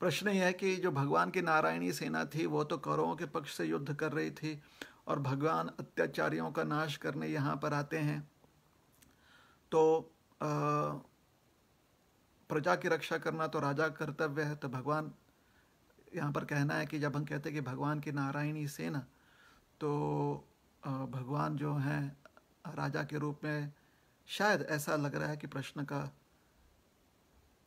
प्रश्न यह है कि जो भगवान की नारायणी सेना थी वो तो कौरवों के पक्ष से युद्ध कर रही थी और भगवान अत्याचारियों का नाश करने यहाँ पर आते हैं तो आ, प्रजा की रक्षा करना तो राजा कर्तव्य है तो भगवान यहाँ पर कहना है कि जब हम कहते हैं कि भगवान की नारायणी सेना तो भगवान जो हैं राजा के रूप में शायद ऐसा लग रहा है कि प्रश्न का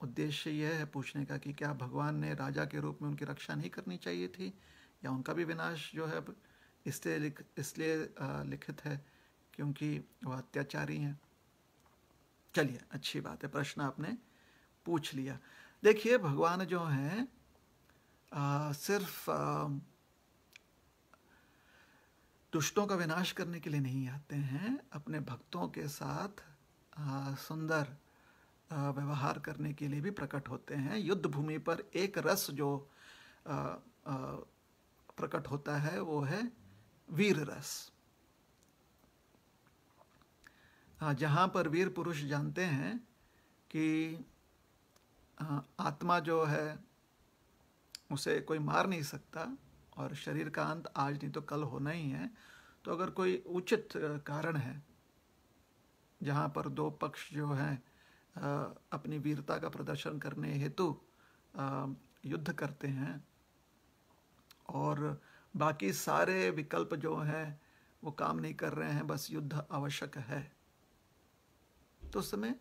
उद्देश्य यह है पूछने का कि क्या भगवान ने राजा के रूप में उनकी रक्षा नहीं करनी चाहिए थी या उनका भी विनाश जो है इसलिए लिख इसलिए लिखित है क्योंकि वह अत्याचारी हैं चलिए अच्छी बात है प्रश्न आपने पूछ लिया देखिए भगवान जो हैं सिर्फ आ, दुष्टों का विनाश करने के लिए नहीं आते हैं अपने भक्तों के साथ आ, सुंदर व्यवहार करने के लिए भी प्रकट होते हैं युद्ध भूमि पर एक रस जो प्रकट होता है वो है वीर रस जहाँ पर वीर पुरुष जानते हैं कि आत्मा जो है उसे कोई मार नहीं सकता और शरीर का अंत आज नहीं तो कल होना ही है तो अगर कोई उचित कारण है जहाँ पर दो पक्ष जो हैं अपनी वीरता का प्रदर्शन करने हेतु युद्ध करते हैं और बाकी सारे विकल्प जो हैं वो काम नहीं कर रहे हैं बस युद्ध आवश्यक है तो उस समय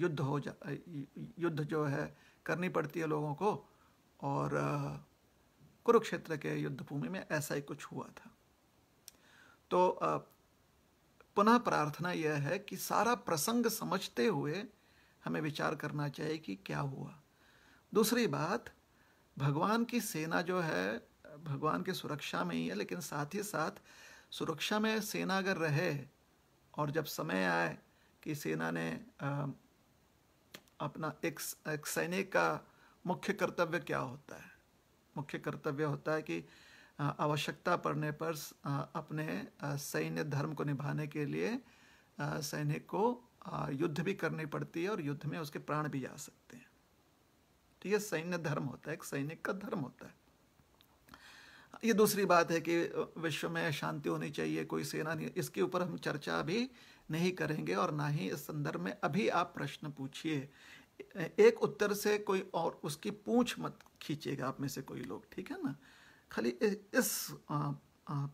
युद्ध हो जा युद्ध जो है करनी पड़ती है लोगों को और कुरुक्षेत्र के युद्ध भूमि में ऐसा ही कुछ हुआ था तो पुनः प्रार्थना यह है कि सारा प्रसंग समझते हुए हमें विचार करना चाहिए कि क्या हुआ दूसरी बात भगवान की सेना जो है भगवान की सुरक्षा में ही है लेकिन साथ ही साथ सुरक्षा में सेना अगर रहे और जब समय आए कि सेना ने अपना एक, एक सैनिक का मुख्य कर्तव्य क्या होता है मुख्य कर्तव्य होता है कि आवश्यकता पड़ने पर अपने सैन्य धर्म को निभाने के लिए सैनिक को युद्ध भी करनी पड़ती है और युद्ध में उसके प्राण भी जा सकते हैं तो ये सैन्य धर्म होता है एक सैनिक का धर्म होता है ये दूसरी बात है कि विश्व में शांति होनी चाहिए कोई सेना नहीं इसके ऊपर हम चर्चा भी नहीं करेंगे और ना ही इस संदर्भ में अभी आप प्रश्न पूछिए एक उत्तर से कोई और उसकी पूछ मत खींचेगा आप में से कोई लोग ठीक है ना खाली इस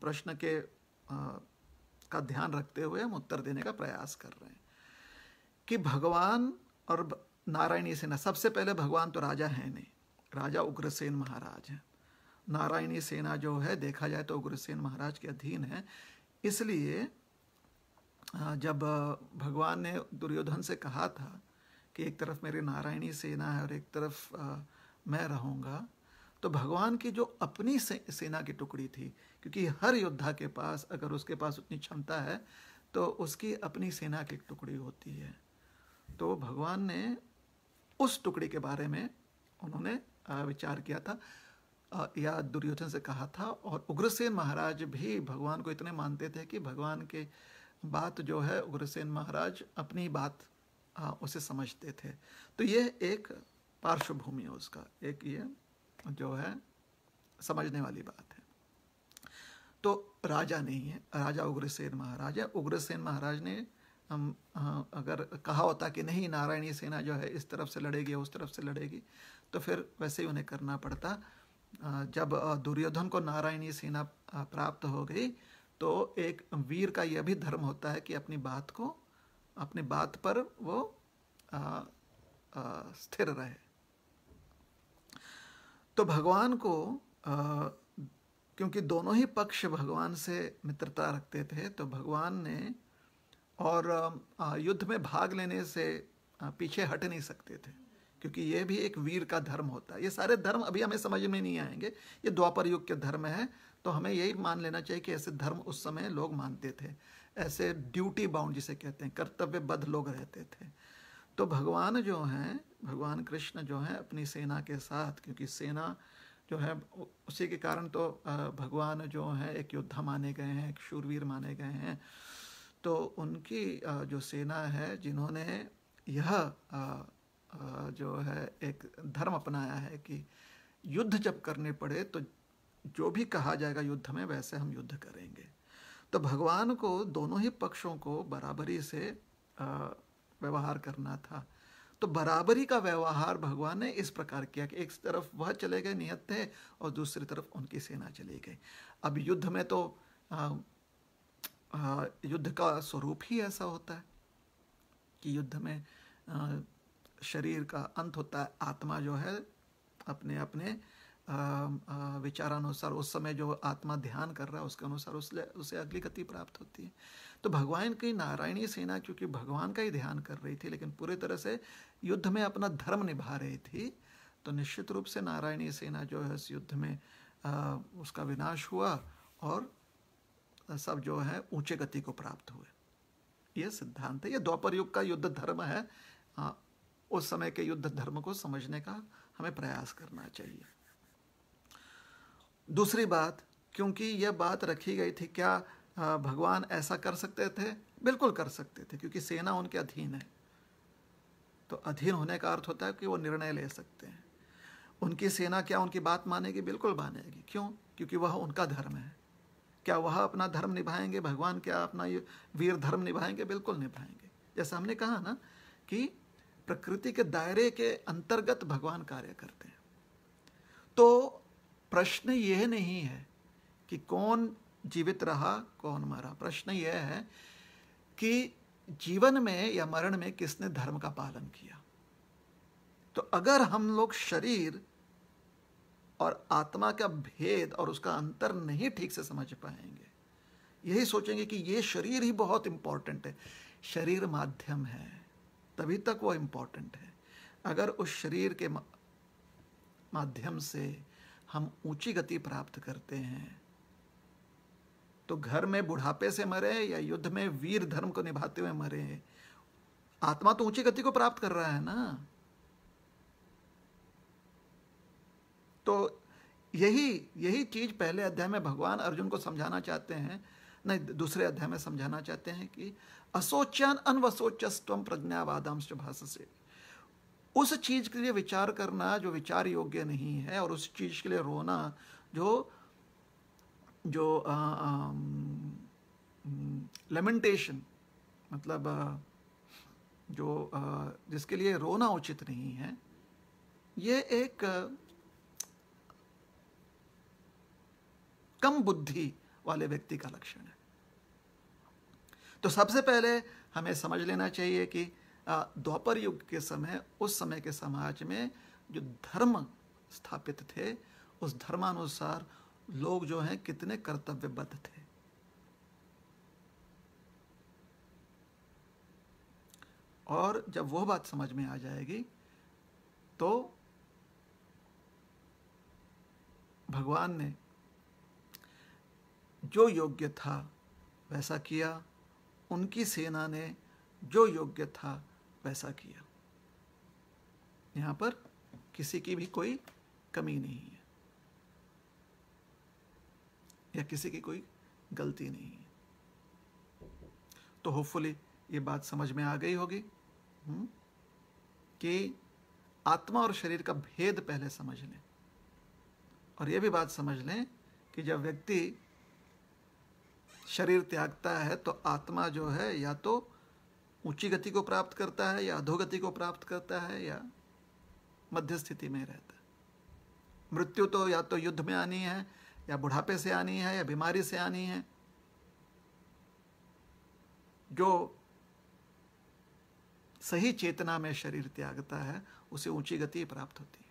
प्रश्न के का ध्यान रखते हुए हम उत्तर देने का प्रयास कर रहे हैं कि भगवान और नारायणी सेना सबसे पहले भगवान तो राजा है नहीं राजा उग्रसेन महाराज हैं नारायणी सेना जो है देखा जाए तो उग्रसेन महाराज के अधीन है इसलिए जब भगवान ने दुर्योधन से कहा था कि एक तरफ मेरी नारायणी सेना है और एक तरफ मैं रहूँगा तो भगवान की जो अपनी से, सेना की टुकड़ी थी क्योंकि हर योद्धा के पास अगर उसके पास उतनी क्षमता है तो उसकी अपनी सेना की टुकड़ी होती है तो भगवान ने उस टुकड़ी के बारे में उन्होंने विचार किया था या दुर्योधन से कहा था और उग्रसेन महाराज भी भगवान को इतने मानते थे कि भगवान के बात जो है उग्रसेन महाराज अपनी बात उसे समझते थे तो यह एक पार्श्वभूमि है उसका एक ये जो है समझने वाली बात है तो राजा नहीं है राजा उग्रसेन महाराज है उग्रसेन महाराज ने हम हाँ, अगर कहा होता कि नहीं नारायणी सेना जो है इस तरफ से लड़ेगी उस तरफ से लड़ेगी तो फिर वैसे ही उन्हें करना पड़ता जब दुर्योधन को नारायणी सेना प्राप्त हो गई तो एक वीर का यह भी धर्म होता है कि अपनी बात को अपनी बात पर वो आ, आ, स्थिर रहे तो भगवान को आ, क्योंकि दोनों ही पक्ष भगवान से मित्रता रखते थे तो भगवान ने और आ, युद्ध में भाग लेने से आ, पीछे हट नहीं सकते थे क्योंकि ये भी एक वीर का धर्म होता है ये सारे धर्म अभी हमें समझ में नहीं आएंगे ये द्वापर युग के धर्म है तो हमें यही मान लेना चाहिए कि ऐसे धर्म उस समय लोग मानते थे ऐसे ड्यूटी बाउंड जिसे कहते हैं कर्तव्यबद्ध लोग रहते थे तो भगवान जो हैं भगवान कृष्ण जो हैं अपनी सेना के साथ क्योंकि सेना जो है उसी के कारण तो भगवान जो है एक योद्धा माने गए हैं एक शूरवीर माने गए हैं तो उनकी जो सेना है जिन्होंने यह जो है एक धर्म अपनाया है कि युद्ध जब करने पड़े तो जो भी कहा जाएगा युद्ध में वैसे हम युद्ध करेंगे तो भगवान को दोनों ही पक्षों को बराबरी से व्यवहार करना था तो बराबरी का व्यवहार भगवान ने इस प्रकार किया कि एक तरफ वह चले गए नियत थे और दूसरी तरफ उनकी सेना चली गई अब युद्ध में तो आ, आ, युद्ध का स्वरूप ही ऐसा होता है कि युद्ध में आ, शरीर का अंत होता है आत्मा जो है अपने अपने विचारानुसार उस समय जो आत्मा ध्यान कर रहा है उसके अनुसार उसले उसे अगली गति प्राप्त होती है तो भगवान की नारायणी सेना क्योंकि भगवान का ही ध्यान कर रही थी लेकिन पूरे तरह से युद्ध में अपना धर्म निभा रही थी तो निश्चित रूप से नारायणी सेना जो है इस युद्ध में आ, उसका विनाश हुआ और सब जो है ऊंचे गति को प्राप्त हुए यह सिद्धांत है यह द्वापर युग का युद्ध धर्म है आ, उस समय के युद्ध धर्म को समझने का हमें प्रयास करना चाहिए दूसरी बात क्योंकि यह बात रखी गई थी क्या हाँ, भगवान ऐसा कर सकते थे बिल्कुल कर सकते थे क्योंकि सेना उनके अधीन है तो अधीन होने का अर्थ होता है कि वो निर्णय ले सकते हैं उनकी सेना क्या उनकी बात मानेगी बिल्कुल मानेगी क्यों क्योंकि वह उनका धर्म है क्या वह अपना धर्म निभाएंगे भगवान क्या अपना ये वीर धर्म निभाएंगे बिल्कुल निभाएंगे जैसा हमने कहा ना कि प्रकृति के दायरे के अंतर्गत भगवान कार्य करते हैं तो प्रश्न यह नहीं है कि कौन जीवित रहा कौन मरा प्रश्न यह है कि जीवन में या मरण में किसने धर्म का पालन किया तो अगर हम लोग शरीर और आत्मा का भेद और उसका अंतर नहीं ठीक से समझ पाएंगे यही सोचेंगे कि ये शरीर ही बहुत इंपॉर्टेंट है शरीर माध्यम है तभी तक वो इंपॉर्टेंट है अगर उस शरीर के माध्यम से हम ऊंची गति प्राप्त करते हैं तो घर में बुढ़ापे से मरे या युद्ध में वीर धर्म को निभाते हुए मरे आत्मा तो ऊंची गति को प्राप्त कर रहा है ना तो यही यही चीज पहले अध्याय में भगवान अर्जुन को समझाना चाहते हैं नहीं दूसरे अध्याय में समझाना चाहते हैं कि असोच्यान अनवसोचस्व प्रज्ञावादांश भाष से उस चीज के लिए विचार करना जो विचार योग्य नहीं है और उस चीज के लिए रोना जो जो लेमेंटेशन मतलब जो जिसके लिए रोना उचित नहीं है ये एक कम बुद्धि वाले व्यक्ति का लक्षण है तो सबसे पहले हमें समझ लेना चाहिए कि द्वापर युग के समय उस समय के समाज में जो धर्म स्थापित थे उस धर्मानुसार लोग जो हैं कितने कर्तव्यबद्ध थे और जब वो बात समझ में आ जाएगी तो भगवान ने जो योग्य था वैसा किया उनकी सेना ने जो योग्य था वैसा किया यहाँ पर किसी की भी कोई कमी नहीं है या किसी की कोई गलती नहीं है तो होपफुली ये बात समझ में आ गई होगी हम्म, कि आत्मा और शरीर का भेद पहले समझ लें और यह भी बात समझ लें कि जब व्यक्ति शरीर त्यागता है तो आत्मा जो है या तो ऊंची गति को प्राप्त करता है या अधोगति को प्राप्त करता है या मध्य स्थिति में रहता है मृत्यु तो या तो युद्ध में आनी है या बुढ़ापे से आनी है या बीमारी से आनी है जो सही चेतना में शरीर त्यागता है उसे ऊंची गति प्राप्त होती है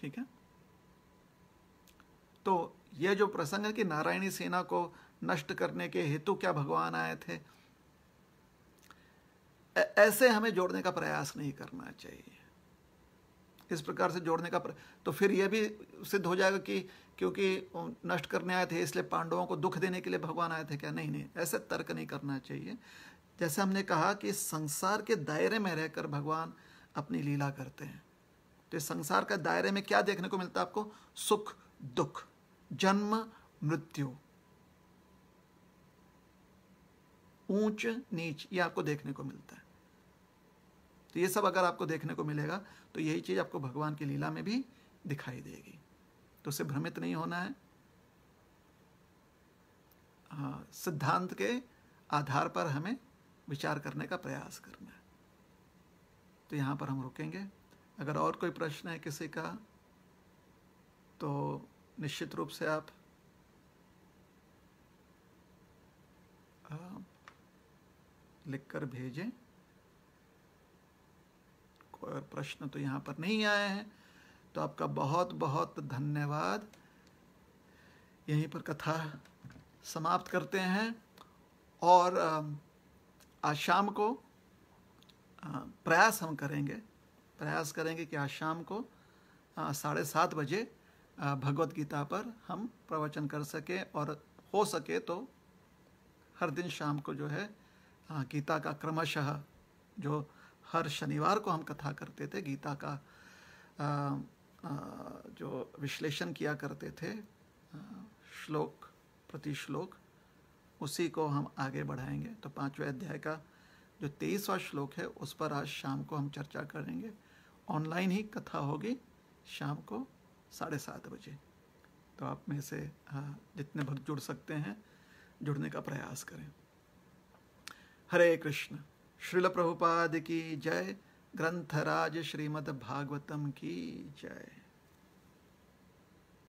ठीक है तो यह जो प्रसंग है कि नारायणी सेना को नष्ट करने के हेतु क्या भगवान आए थे ऐसे हमें जोड़ने का प्रयास नहीं करना चाहिए इस प्रकार से जोड़ने का प्र... तो फिर यह भी सिद्ध हो जाएगा कि क्योंकि नष्ट करने आए थे इसलिए पांडवों को दुख देने के लिए भगवान आए थे क्या नहीं नहीं ऐसे तर्क नहीं करना चाहिए जैसे हमने कहा कि संसार के दायरे में रहकर भगवान अपनी लीला करते हैं तो इस संसार का दायरे में क्या देखने को मिलता है आपको सुख दुख जन्म मृत्यु ऊंच नीच ये आपको देखने को मिलता है तो ये सब अगर आपको देखने को मिलेगा तो यही चीज़ आपको भगवान की लीला में भी दिखाई देगी तो उसे भ्रमित नहीं होना है हाँ सिद्धांत के आधार पर हमें विचार करने का प्रयास करना है तो यहाँ पर हम रुकेंगे अगर और कोई प्रश्न है किसी का तो निश्चित रूप से आप लिख कर भेजें प्रश्न तो यहाँ पर नहीं आए हैं तो आपका बहुत बहुत धन्यवाद यहीं पर कथा समाप्त करते हैं और आज शाम को प्रयास हम करेंगे प्रयास करेंगे कि आज शाम को साढ़े सात बजे भगवत गीता पर हम प्रवचन कर सकें और हो सके तो हर दिन शाम को जो है गीता का क्रमशः जो हर शनिवार को हम कथा करते थे गीता का आ, आ, जो विश्लेषण किया करते थे श्लोक प्रति श्लोक उसी को हम आगे बढ़ाएंगे तो पांचवें अध्याय का जो तेईसवा श्लोक है उस पर आज शाम को हम चर्चा करेंगे ऑनलाइन ही कथा होगी शाम को साढ़े सात बजे तो आप में से जितने भक्त जुड़ सकते हैं जुड़ने का प्रयास करें हरे कृष्ण श्रील प्रभुपाद की जय ग्रंथराज श्रीमद भागवतम की जय